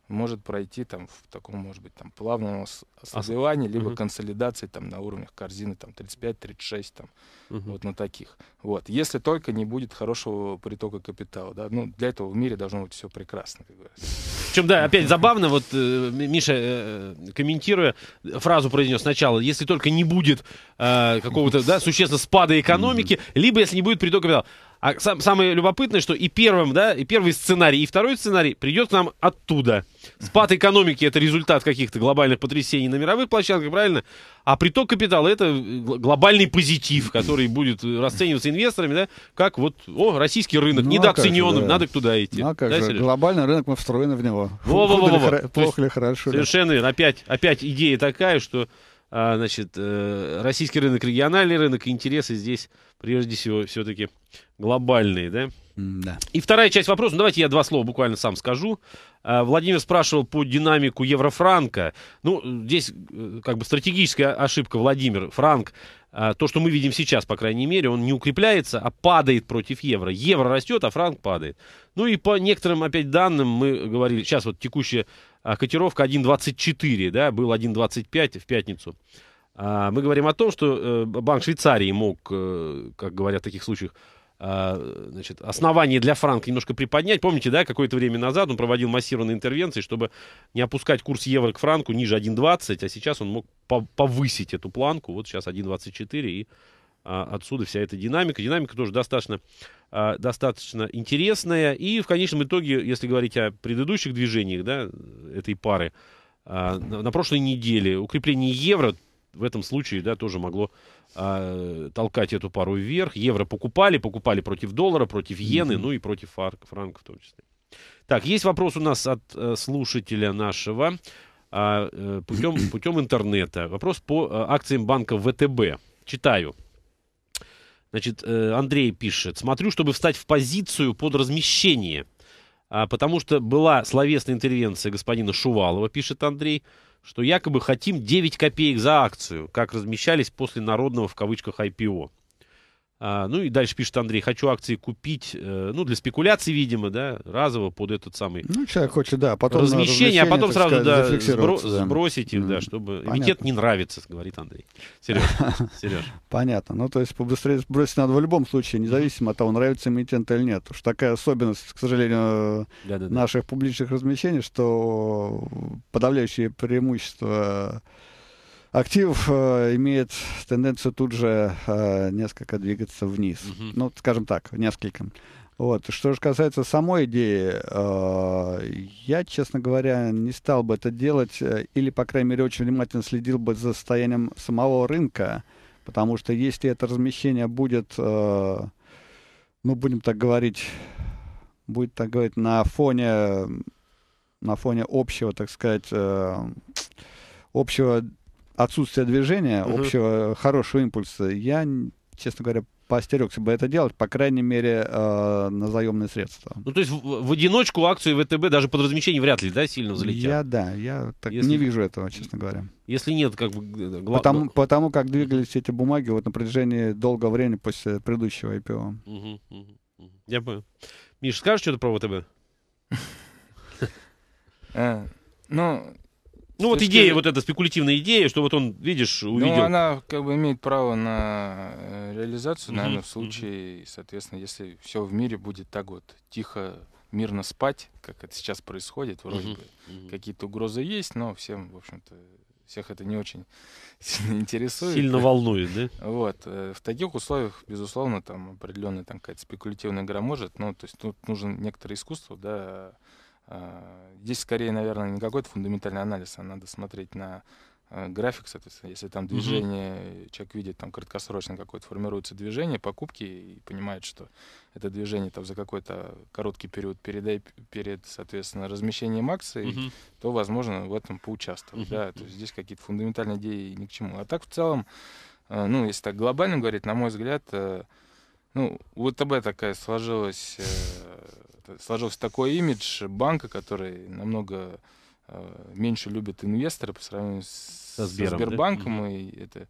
может пройти там в таком, может быть, там плавном созревании, либо угу. консолидации там на уровнях корзины там 35-36 там, угу. вот на таких. Вот, если только не будет хорошего притока капитала, да, ну для этого в мире должно быть все прекрасно. Как говорится. Причем, да, опять забавно, вот э, Миша, э, э, комментируя, фразу произнес сначала, если только не будет э, какого-то, да, существенно спада экономики, либо если не будет притока капитала. А сам, самое любопытное, что и первым, да, и первый сценарий, и второй сценарий придет к нам оттуда. Спад экономики это результат каких-то глобальных потрясений на мировых площадках, правильно? А приток капитала это э, глобальный позитив, который будет расцениваться инвесторами, да, как вот, о, российский рынок ну, а недооцененным, а да. надо туда идти. Ну, а как да, же, глобальный рынок мы встроены в него. Во -во -во -во. Худо Плохо ли, хорошо. Совершенно верно. Опять, опять идея такая, что а, значит, э, российский рынок, региональный рынок, интересы здесь прежде всего все-таки глобальные, да? Да. И вторая часть вопроса, ну, давайте я два слова буквально сам скажу. А, Владимир спрашивал по динамику еврофранка. Ну, здесь э, как бы стратегическая ошибка, Владимир. Франк, а, то, что мы видим сейчас, по крайней мере, он не укрепляется, а падает против евро. Евро растет, а франк падает. Ну и по некоторым опять данным мы говорили, сейчас вот текущая а, котировка 1.24, да, был 1.25 в пятницу. А, мы говорим о том, что э, Банк Швейцарии мог, э, как говорят в таких случаях, а, значит, основание для франка немножко приподнять. Помните, да, какое-то время назад он проводил массированные интервенции, чтобы не опускать курс евро к франку ниже 1.20, а сейчас он мог повысить эту планку. Вот сейчас 1.24 и а, отсюда вся эта динамика. Динамика тоже достаточно, а, достаточно интересная. И в конечном итоге, если говорить о предыдущих движениях да, этой пары, а, на прошлой неделе укрепление евро в этом случае да, тоже могло толкать эту пару вверх. Евро покупали, покупали против доллара, против иены, ну и против франка, франка в том числе. Так, есть вопрос у нас от э, слушателя нашего э, путем, путем интернета. Вопрос по э, акциям банка ВТБ. Читаю. Значит, э, Андрей пишет. Смотрю, чтобы встать в позицию под размещение. а Потому что была словесная интервенция господина Шувалова, пишет Андрей, что якобы хотим 9 копеек за акцию, как размещались после народного в кавычках IPO. А, ну и дальше пишет Андрей, хочу акции купить, э, ну для спекуляции, видимо, да, разово под этот самый... Ну человек хочет, да, потом... Размещение, а потом сразу, сказать, да, сбро да, сбросить их, да, чтобы... Понятно. не нравится, говорит Андрей. Сереж, Сереж. Понятно, ну то есть побыстрее сбросить надо в любом случае, независимо от того, нравится имитент или нет. Уж такая особенность, к сожалению, наших публичных размещений, что подавляющее преимущество актив э, имеет тенденцию тут же э, несколько двигаться вниз. Uh -huh. Ну, скажем так, несколько. Вот. Что же касается самой идеи, э, я, честно говоря, не стал бы это делать, э, или, по крайней мере, очень внимательно следил бы за состоянием самого рынка, потому что если это размещение будет, э, ну, будем так говорить, будет так говорить, на фоне, на фоне общего, так сказать, э, общего отсутствие движения, угу. общего э, хорошего импульса, я, честно говоря, поостерегся бы это делать, по крайней мере, э, на заемные средства. Ну, то есть в, в одиночку акцию ВТБ даже под размещение вряд ли, да, сильно взлетят? Я, да, я так если, не вижу этого, честно говоря. Если нет, как бы... Гла... Потому, потому как двигались эти бумаги вот на протяжении долгого времени после предыдущего IPO. Угу, угу. Я понял. Миш, скажешь что-то про ВТБ? Э, ну, ну вот идея, ну, вот эта спекулятивная идея, что вот он, видишь, увидел. Ну она как бы имеет право на э, реализацию, наверное, в случае, соответственно, если все в мире будет так вот тихо, мирно спать, как это сейчас происходит, вроде бы какие-то угрозы есть, но всем, в общем-то, всех это не очень сильно интересует. Сильно волнует, да? Вот. Э, в таких условиях, безусловно, там определенная там какая-то спекулятивная игра может, ну, то есть тут нужно некоторое искусство, да, а, здесь скорее, наверное, не какой-то фундаментальный анализ, а надо смотреть на э, график, соответственно, если там движение, mm человек видит там краткосрочно какое-то формируется движение, покупки и понимает, что это движение там за какой-то короткий период перед, перед соответственно, размещением акций, mm то, возможно, в этом поучаствовать. mm Да, то есть здесь какие-то фундаментальные идеи ни к чему. А так в целом, э, ну, если так глобально говорить, на мой взгляд, э, ну, у такая сложилась Э, сложился такой имидж банка, который намного э, меньше любят инвесторы по сравнению со, Сбером, со Сбербанком. Да? И это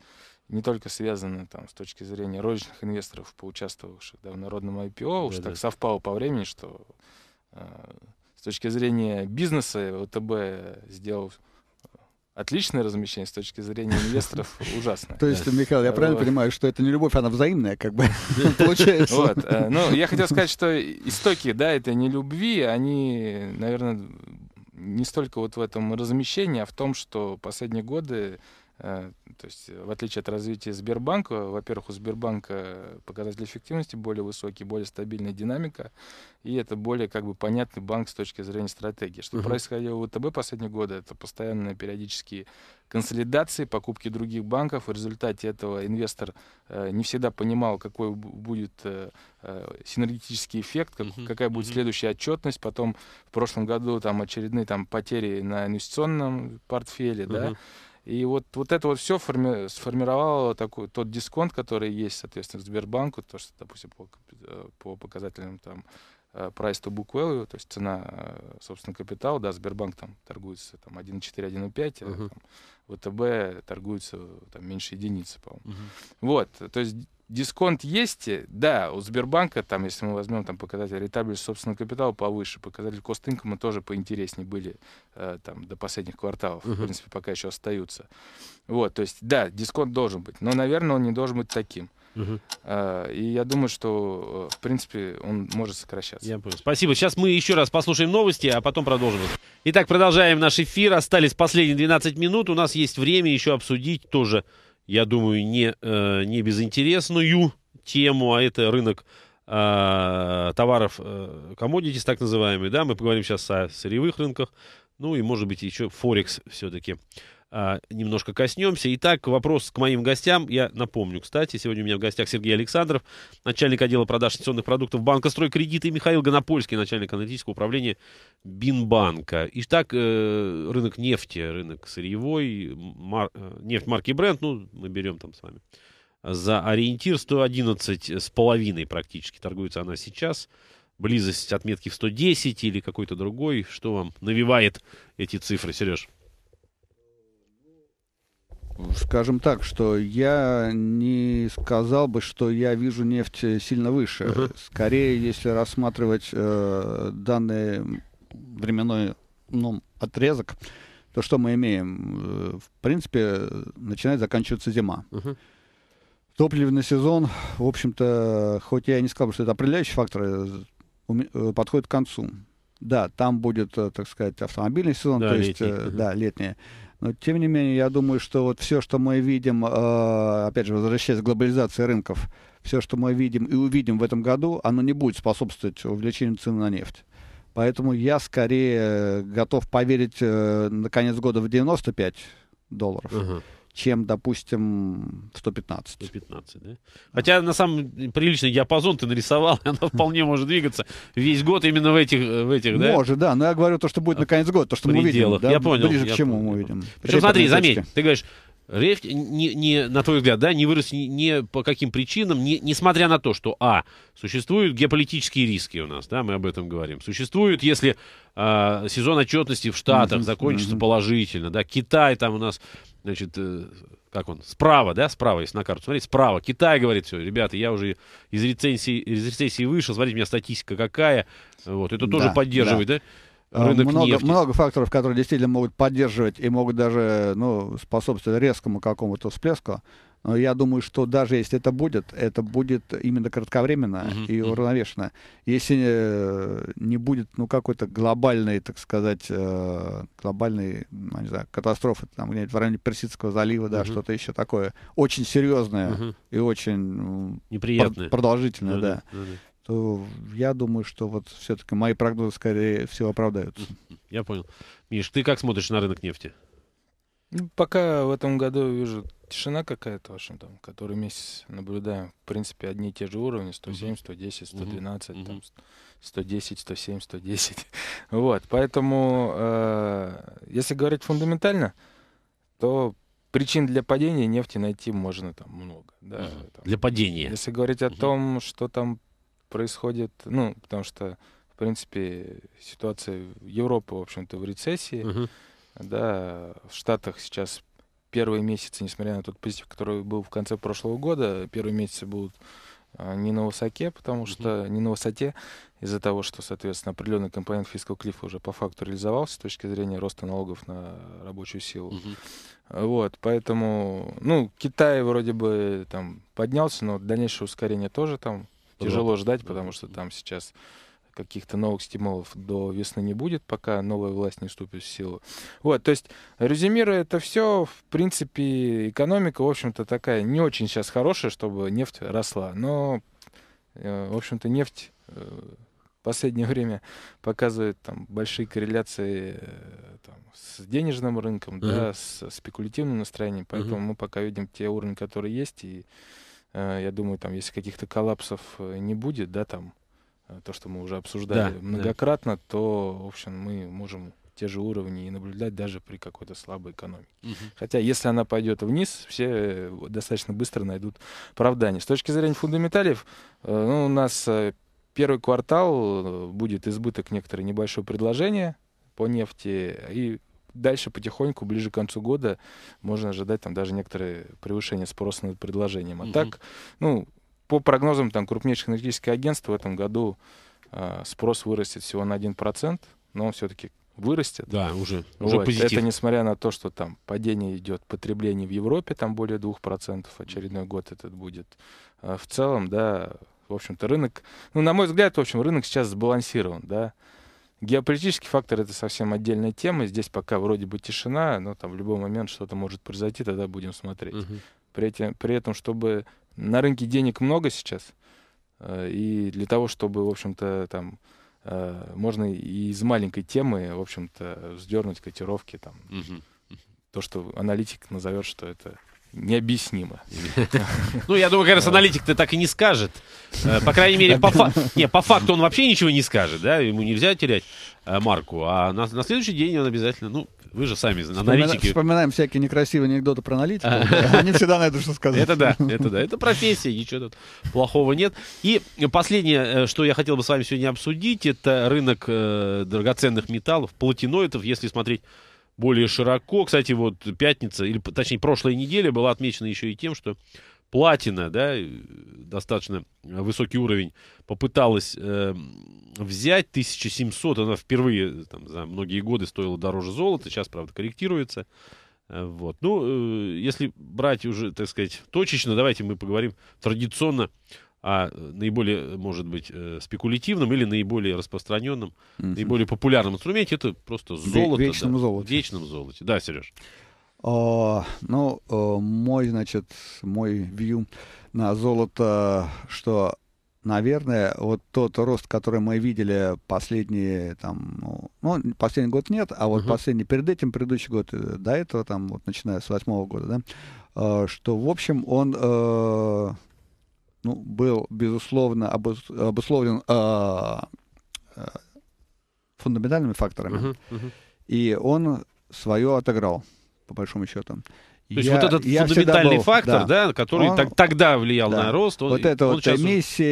не только связано там, с точки зрения розничных инвесторов, поучаствовавших да, в народном IPO, уж да, так совпало по времени, что э, с точки зрения бизнеса ВТБ э, сделал отличное размещение с точки зрения инвесторов ужасно. То есть, Михаил, я правильно понимаю, что это не любовь, она взаимная, как бы получается. Вот. Э, ну, я хотел сказать, что истоки, да, это не любви, они, наверное, не столько вот в этом размещении, а в том, что последние годы Э, то есть, э, в отличие от развития Сбербанка, во-первых, у Сбербанка э, показатель эффективности более высокий, более стабильная динамика, и это более как бы понятный банк с точки зрения стратегии. Что uh-huh. происходило в ВТБ последние годы, это постоянные периодические консолидации, покупки других банков. В результате этого инвестор э, не всегда понимал, какой будет э, э, синергетический эффект, как, uh-huh. какая будет uh-huh. следующая отчетность. Потом в прошлом году там очередные там потери на инвестиционном портфеле, uh-huh. да и вот, вот это вот все форми, сформировало такой, тот дисконт, который есть, соответственно, в Сбербанку, то, что, допустим, по, э, по показателям там э, price to book value, то есть цена, э, собственно, капитал, да, Сбербанк там торгуется там 1,4, 1,5, uh-huh. ВТБ торгуется там меньше единицы, по-моему. Uh-huh. Вот, то есть Дисконт есть, э, да, у Сбербанка, там, если мы возьмем там, показатель ретабельности собственного капитала повыше, показатель кост мы тоже поинтереснее были э, там, до последних кварталов, uh-huh. в принципе, пока еще остаются. Вот, то есть, да, дисконт должен быть, но, наверное, он не должен быть таким. Угу. И я думаю, что, э, в принципе, он может сокращаться. Я понял. Спасибо. Сейчас мы еще раз послушаем новости, а потом продолжим. Итак, продолжаем наш эфир. Остались последние 12 минут. У нас есть время еще обсудить тоже я думаю, не, э, не безинтересную тему, а это рынок а, товаров э, commodities, так называемый, да, мы поговорим сейчас о сырьевых рынках, ну и, может быть, еще Форекс все-таки а, немножко коснемся. Итак, вопрос к моим гостям. Я напомню, кстати, сегодня у меня в гостях Сергей Александров, начальник отдела продаж инвестиционных продуктов Банка Стройкредит и Михаил Гонопольский, начальник аналитического управления Бинбанка. Итак, э, рынок нефти, рынок сырьевой, мар, э, нефть марки бренд. ну, мы берем там с вами за ориентир 111 с половиной практически торгуется она сейчас. Близость отметки в 110 или какой-то другой. Что вам навевает эти цифры, Сереж? Скажем так, что я не сказал бы, что я вижу нефть э, сильно выше. Uh-huh. Скорее, если рассматривать э, данный временной ну, отрезок, то что мы имеем? Э, в принципе, начинает заканчиваться зима. Uh-huh. Топливный сезон, в общем-то, хоть я и не сказал что это определяющий фактор, э, подходит к концу. Да, там будет, так сказать, автомобильный сезон, да, то летний. есть, uh-huh. да, летний. Но, тем не менее, я думаю, что вот все, что мы видим, э, опять же, возвращаясь к глобализации рынков, все, что мы видим и увидим в этом году, оно не будет способствовать увеличению цен на нефть. Поэтому я скорее готов поверить э, на конец года в 95 долларов. Uh-huh чем, допустим, 115. 115, да? Хотя, на самом приличный диапазон ты нарисовал, и она вполне может двигаться весь год именно в этих, в этих да? Может, да, но я говорю то, что будет на конец года, то, что мы увидим. Да? Я понял. Ближе я к чему понял. мы увидим. Причем, смотри, заметь, ты говоришь, Реф, не, не, на твой взгляд, да, не вырос ни, ни по каким причинам, не, несмотря на то, что, а, существуют геополитические риски у нас, да, мы об этом говорим. Существуют, если э, сезон отчетности в Штатах mm-hmm. закончится mm-hmm. положительно, да, Китай там у нас, значит, э, как он, справа, да, справа, если на карту смотрите справа, Китай говорит, все, ребята, я уже из рецессии, из рецессии вышел, смотрите, у меня статистика какая, вот, это да, тоже поддерживает, да. да? А, Рынок много, нефти. много факторов, которые действительно могут поддерживать и могут даже ну, способствовать резкому какому-то всплеску. Но я думаю, что даже если это будет, это будет именно кратковременно uh-huh, и уравновешенно. Uh-huh. Если э, не будет ну, какой-то глобальной, так сказать, э, глобальной ну, не знаю, катастрофы, там где-нибудь в районе Персидского залива, да, uh-huh. что-то еще такое очень серьезное uh-huh. и очень Неприятное. Пр- продолжительное, uh-huh. да. Uh-huh что я думаю, что вот все-таки мои прогнозы, скорее всего, оправдаются. Я понял. Миш, ты как смотришь на рынок нефти? Ну, пока в этом году вижу тишина какая-то, в общем, там, который месяц наблюдаем. В принципе, одни и те же уровни, 107, 110, 112, mm-hmm. там, 110, 107, 110. вот, поэтому, э, если говорить фундаментально, то причин для падения нефти найти можно там много. Да, там. Для падения. Если говорить о том, что там происходит, ну, потому что, в принципе, ситуация Европы, в общем-то, в рецессии, Uh-huh. да, в Штатах сейчас первые месяцы, несмотря на тот позитив, который был в конце прошлого года, первые месяцы будут а, не на высоте, потому что mm-hmm. не на высоте из-за того, что, соответственно, определенный компонент фискал клифа уже по факту реализовался с точки зрения роста налогов на рабочую силу. Mm-hmm. Вот, поэтому, ну, Китай вроде бы там поднялся, но дальнейшее ускорение тоже там тяжело ждать, потому что там сейчас каких-то новых стимулов до весны не будет, пока новая власть не вступит в силу. Вот, то есть, резюмируя это все, в принципе, экономика, в общем-то, такая не очень сейчас хорошая, чтобы нефть росла. Но, э, в общем-то, нефть в э, последнее время показывает там большие корреляции э, там, с денежным рынком, uh-huh. да, с спекулятивным настроением, поэтому uh-huh. мы пока видим те уровни, которые есть, и Э, я думаю, там, если каких-то коллапсов э, не будет, да, там, э, то, что мы уже обсуждали да, многократно, да. то, в общем, мы можем те же уровни и наблюдать даже при какой-то слабой экономике. Угу. Хотя, если она пойдет вниз, все достаточно быстро найдут оправдание. С точки зрения фундаменталов, ну, у нас первый квартал будет избыток некоторое небольшое предложение по нефти, и дальше потихоньку, ближе к концу года, можно ожидать там даже некоторые превышения спроса над предложением. А угу. так, ну, по прогнозам там крупнейших энергетических агентств в этом году э, спрос вырастет всего на 1%, но он все-таки вырастет. Да, уже, вот. уже позитив. Это несмотря на то, что там падение идет потребление в Европе, там более 2%, очередной год этот будет. А в целом, да, в общем-то, рынок, ну, на мой взгляд, в общем, рынок сейчас сбалансирован, да, Геополитический фактор — это совсем отдельная тема. Здесь пока вроде бы тишина, но там в любой момент что-то может произойти, тогда будем смотреть. Угу. При, этим, при этом, чтобы на рынке денег много сейчас, э, и для того, чтобы, в общем-то, там э, можно и из маленькой темы, в общем-то, вздернуть котировки там. Угу. То, что аналитик назовет, что это необъяснимо. Ну, я думаю, как раз аналитик-то так и не скажет. Э, по крайней мере, по, фа... не, по факту он вообще ничего не скажет, да, ему нельзя терять э, марку, а на, на следующий день он обязательно, ну, вы же сами аналитики. Вспоминаем всякие некрасивые анекдоты про аналитиков, а. они всегда на это что сказать. Это да, это да, это профессия, ничего тут плохого нет. И последнее, э, что я хотел бы с вами сегодня обсудить, это рынок драгоценных металлов, платиноидов, если смотреть более широко. Кстати, вот пятница, или точнее прошлая неделя была отмечена еще и тем, что платина, да, э, достаточно высокий уровень, попыталась э, взять 1700, она впервые э, там, за многие годы стоила дороже золота, сейчас, правда, корректируется. Э, вот. Ну, э, если брать уже, так сказать, точечно, давайте мы поговорим традиционно а э, наиболее, может быть, э, спекулятивным или наиболее распространенным, Uh -huh. наиболее популярным инструменте это просто золото. В вечном да, золоте. вечном золоте. Да, Сереж. Uh, а, ну, uh, мой, значит, мой вью на золото, что, наверное, вот тот рост, который мы видели последние, там, ну, ну последний год нет, а вот угу. -huh. последний, перед этим, предыдущий год, до этого, там, вот, начиная с восьмого года, да, что, в общем, он ну, был, безусловно, обусловлен э, э, фундаментальными факторами. Uh-huh, uh-huh. И он свое отыграл, по большому счету. То есть я, вот этот я фундаментальный был, фактор, да, да который он, так, тогда влиял да. на рост. Он, вот это он вот эмиссии,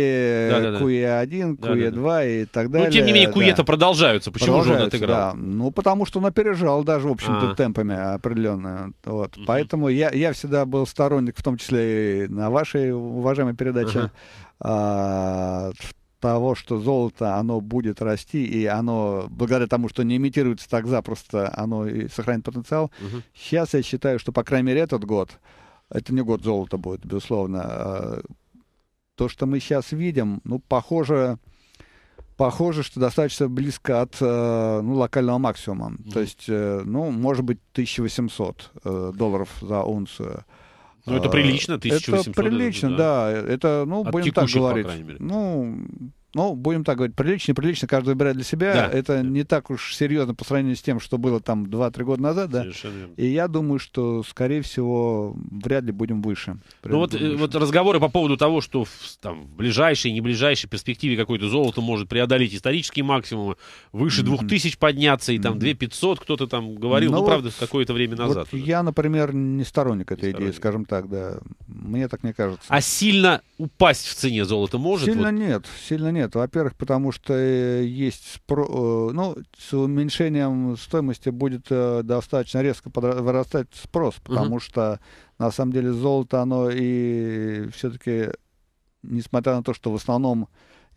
э, да, да, да. QE1, QE2 да, да, да. и так ну, далее. Ну, тем не менее, QE-то да. продолжаются. Почему продолжаются, же он отыграл? Да. Ну, потому что он опережал даже, в общем-то, а. темпами определенно. Вот. uh Поэтому я, я всегда был сторонник, в том числе и на вашей уважаемой передаче, uh а, в того, что золото, оно будет расти, и оно, благодаря тому, что не имитируется так запросто, оно и сохранит потенциал. Угу. Сейчас я считаю, что, по крайней мере, этот год, это не год золота будет, безусловно. А то, что мы сейчас видим, ну, похоже, похоже, что достаточно близко от э, ну, локального максимума. mm То есть, э, ну, может быть, 1800 э, долларов за унцию. Ну, это а, прилично, 1800. Это прилично, да. да. Это, ну, От будем так говорить. Ну, ну, будем так говорить, прилично, прилично, каждый выбирает для себя. Да. Это да. не так уж серьезно по сравнению с тем, что было там 2-3 года назад, да? Совершенно верно. И я думаю, что, скорее всего, вряд ли будем выше. Ну вот, э, вот разговоры по поводу того, что в, там, в ближайшей, не ближайшей перспективе какое-то золото может преодолеть исторические максимумы, выше mm-hmm. подняться и там mm-hmm. 2500 кто-то там говорил, ну, ну вот, правда, какое-то время назад. Вот я, например, не сторонник этой не сторонник. идеи, скажем так, да. Мне так не кажется. А сильно упасть в цене золота может? Сильно вот? нет, сильно нет нет. Во-первых, потому что э, есть... Спро... Э, ну, с уменьшением стоимости будет э, достаточно резко подра... вырастать спрос, потому угу. что, на самом деле, золото, оно и все-таки, несмотря на то, что в основном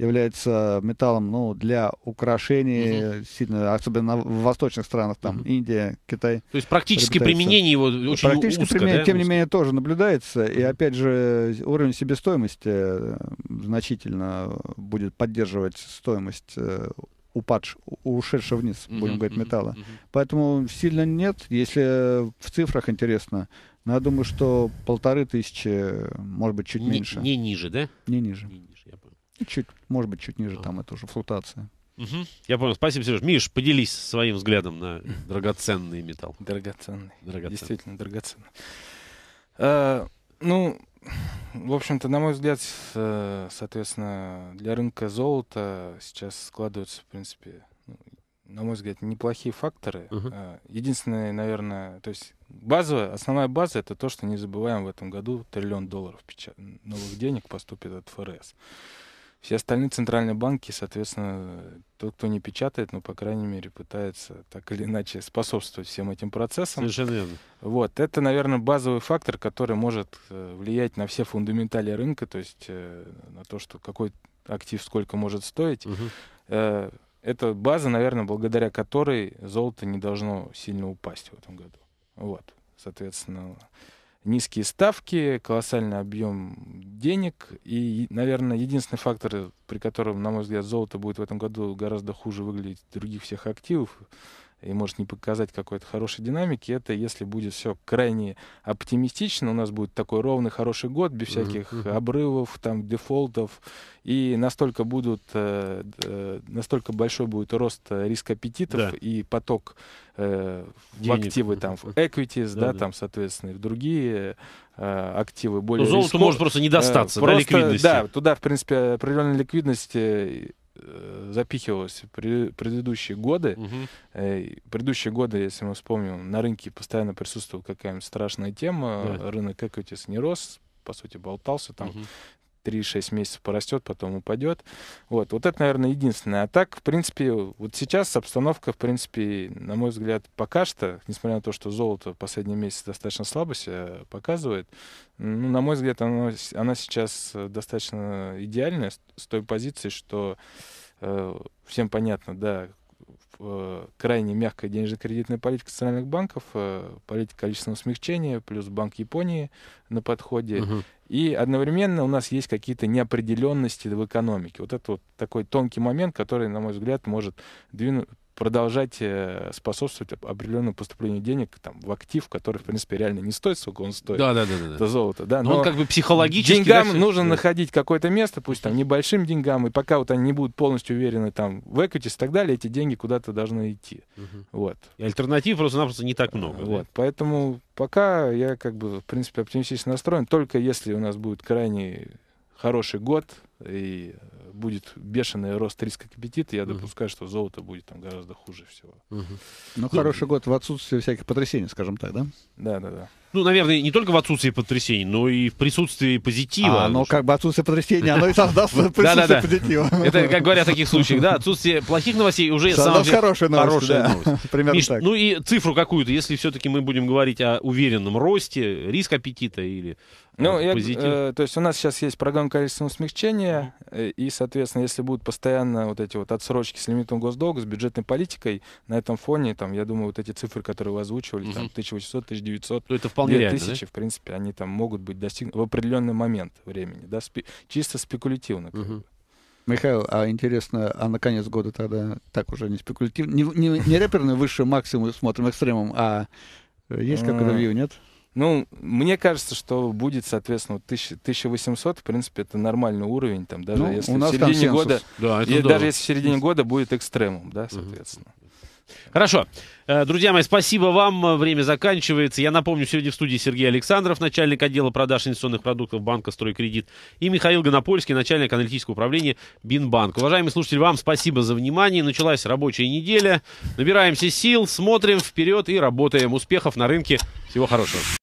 является металлом ну, для украшений, угу. сильно, особенно в восточных странах, там Индия, Китай. То есть практическое применение его ну, очень Практическое узко, применение, да? тем не менее, тоже наблюдается. И опять же, уровень себестоимости э, значительно будет поддерживать стоимость э, упадш, ушедшего вниз, mm-hmm, будем говорить, металла. Mm-hmm. Поэтому сильно нет. Если в цифрах интересно, но я думаю, что полторы тысячи, может быть, чуть не, меньше. Не ниже, да? Не ниже. Не, ну, чуть, может быть, чуть ниже там это уже флотация. Угу. Я понял. Спасибо, Сереж. Миш, поделись своим взглядом на драгоценный металл. Драгоценный. драгоценный. Действительно драгоценный. А, ну, в общем-то, на мой взгляд, э, соответственно, для рынка золота сейчас складываются, в принципе, ну, на мой взгляд, неплохие факторы. uh Единственное, наверное, то есть базовая, основная база это то, что не забываем в этом году триллион долларов печат... новых денег поступит от ФРС. Все остальные центральные банки, соответственно, тот, кто не печатает, ну, по крайней мере, пытается так или иначе способствовать всем этим процессам. Совершенно Вот, это, наверное, базовый фактор, который может э, влиять на все фундаментали рынка, то есть э, на то, что какой актив сколько может стоить. Угу. Это база, наверное, благодаря которой золото не должно сильно упасть в этом году. Вот, соответственно, низкие ставки, колоссальный объем денег. И, наверное, единственный фактор, при котором, на мой взгляд, золото будет в этом году гораздо хуже выглядеть других всех активов, и может не показать какой-то хорошей динамики, это если будет все крайне оптимистично, у нас будет такой ровный хороший год, без всяких mm-hmm. обрывов, там, дефолтов, и настолько будут, э, э, настолько большой будет рост риска аппетитов да. и поток э, в активы, там, в equities, да, да, да, там, соответственно, и в другие э, активы более... Но ну, золоту рисков. может просто не э, достаться, просто, да, ликвидности. Да, туда, в принципе, определенная ликвидность Э, запихивалось при, предыдущие годы. Угу. предыдущие годы, если мы вспомним, на рынке постоянно присутствовала какая-нибудь страшная тема, да. рынок equities не рос, по сути, болтался там. Угу. 3-6 месяцев порастет, потом упадет. Вот, вот это, наверное, единственное. А так, в принципе, вот сейчас обстановка, в принципе, на мой взгляд, пока что, несмотря на то, что золото в последний месяц достаточно слабо себя э, показывает, ну, на мой взгляд, оно, она сейчас достаточно идеальная с той позиции, что э, всем понятно, да, э, крайне мягкая денежно-кредитная политика центральных банков, э, политика количественного смягчения, плюс Банк Японии на подходе. Угу. И одновременно у нас есть какие-то неопределенности в экономике. Вот это вот такой тонкий момент, который, на мой взгляд, может двину- продолжать э, способствовать определенному поступлению денег там, в актив, который, в принципе, реально не стоит, сколько он стоит. Да, да, да. да. Это золото. Да, ну, но, но он как бы психологически... Деньгам да, нужно да. находить какое-то место, пусть там небольшим деньгам, и пока вот они не будут полностью уверены там в equities и так далее, эти деньги куда-то должны идти. Угу. Вот. И альтернатив просто-напросто не так много. Вот. Да? Поэтому пока я как бы, в принципе, оптимистично настроен, только если у нас будет крайне хороший год, и э, будет бешеный рост риска к аппетита, я допускаю, что золото будет там гораздо хуже всего. Ну, ну, хороший год в отсутствии всяких потрясений, скажем так, да? Да, да, да ну, наверное, не только в отсутствии потрясений, но и в присутствии позитива. А, ну, как бы отсутствие потрясения, оно и создаст присутствие позитива. Это, как говорят в таких случаях, да, отсутствие плохих новостей уже создаст хорошая новость. Примерно так. Ну и цифру какую-то, если все-таки мы будем говорить о уверенном росте, риск аппетита или ну, я, э, то есть у нас сейчас есть программа количественного смягчения, э, и, соответственно, если будут постоянно вот эти вот отсрочки с лимитом госдолга, с бюджетной политикой, на этом фоне, там, я думаю, вот эти цифры, которые вы озвучивали, там, 1600-1900... Ну, это в вполне 2000, реально, да? в принципе, они там могут быть достигнуты в определенный момент времени, да, спе- чисто спекулятивно. Как угу. Михаил, а интересно, а на конец года тогда так уже не спекулятивно, не, не, не реперную высшую максимум смотрим экстремум, а э, есть какой-то вью, нет? Ну, мне кажется, что будет, соответственно, 1000, 1800, в принципе, это нормальный уровень, там, даже ну, если у нас в середине консенсус. года, да, и, даже если в середине года будет экстремум, да, соответственно. Угу. Хорошо. Э, друзья мои, спасибо вам. Время заканчивается. Я напомню, сегодня в студии Сергей Александров, начальник отдела продаж инвестиционных продуктов банка «Стройкредит», и Михаил Гонопольский, начальник аналитического управления Бинбанк. Уважаемые слушатели, вам спасибо за внимание. Началась рабочая неделя. Набираемся сил, смотрим вперед и работаем. Успехов на рынке. Всего хорошего.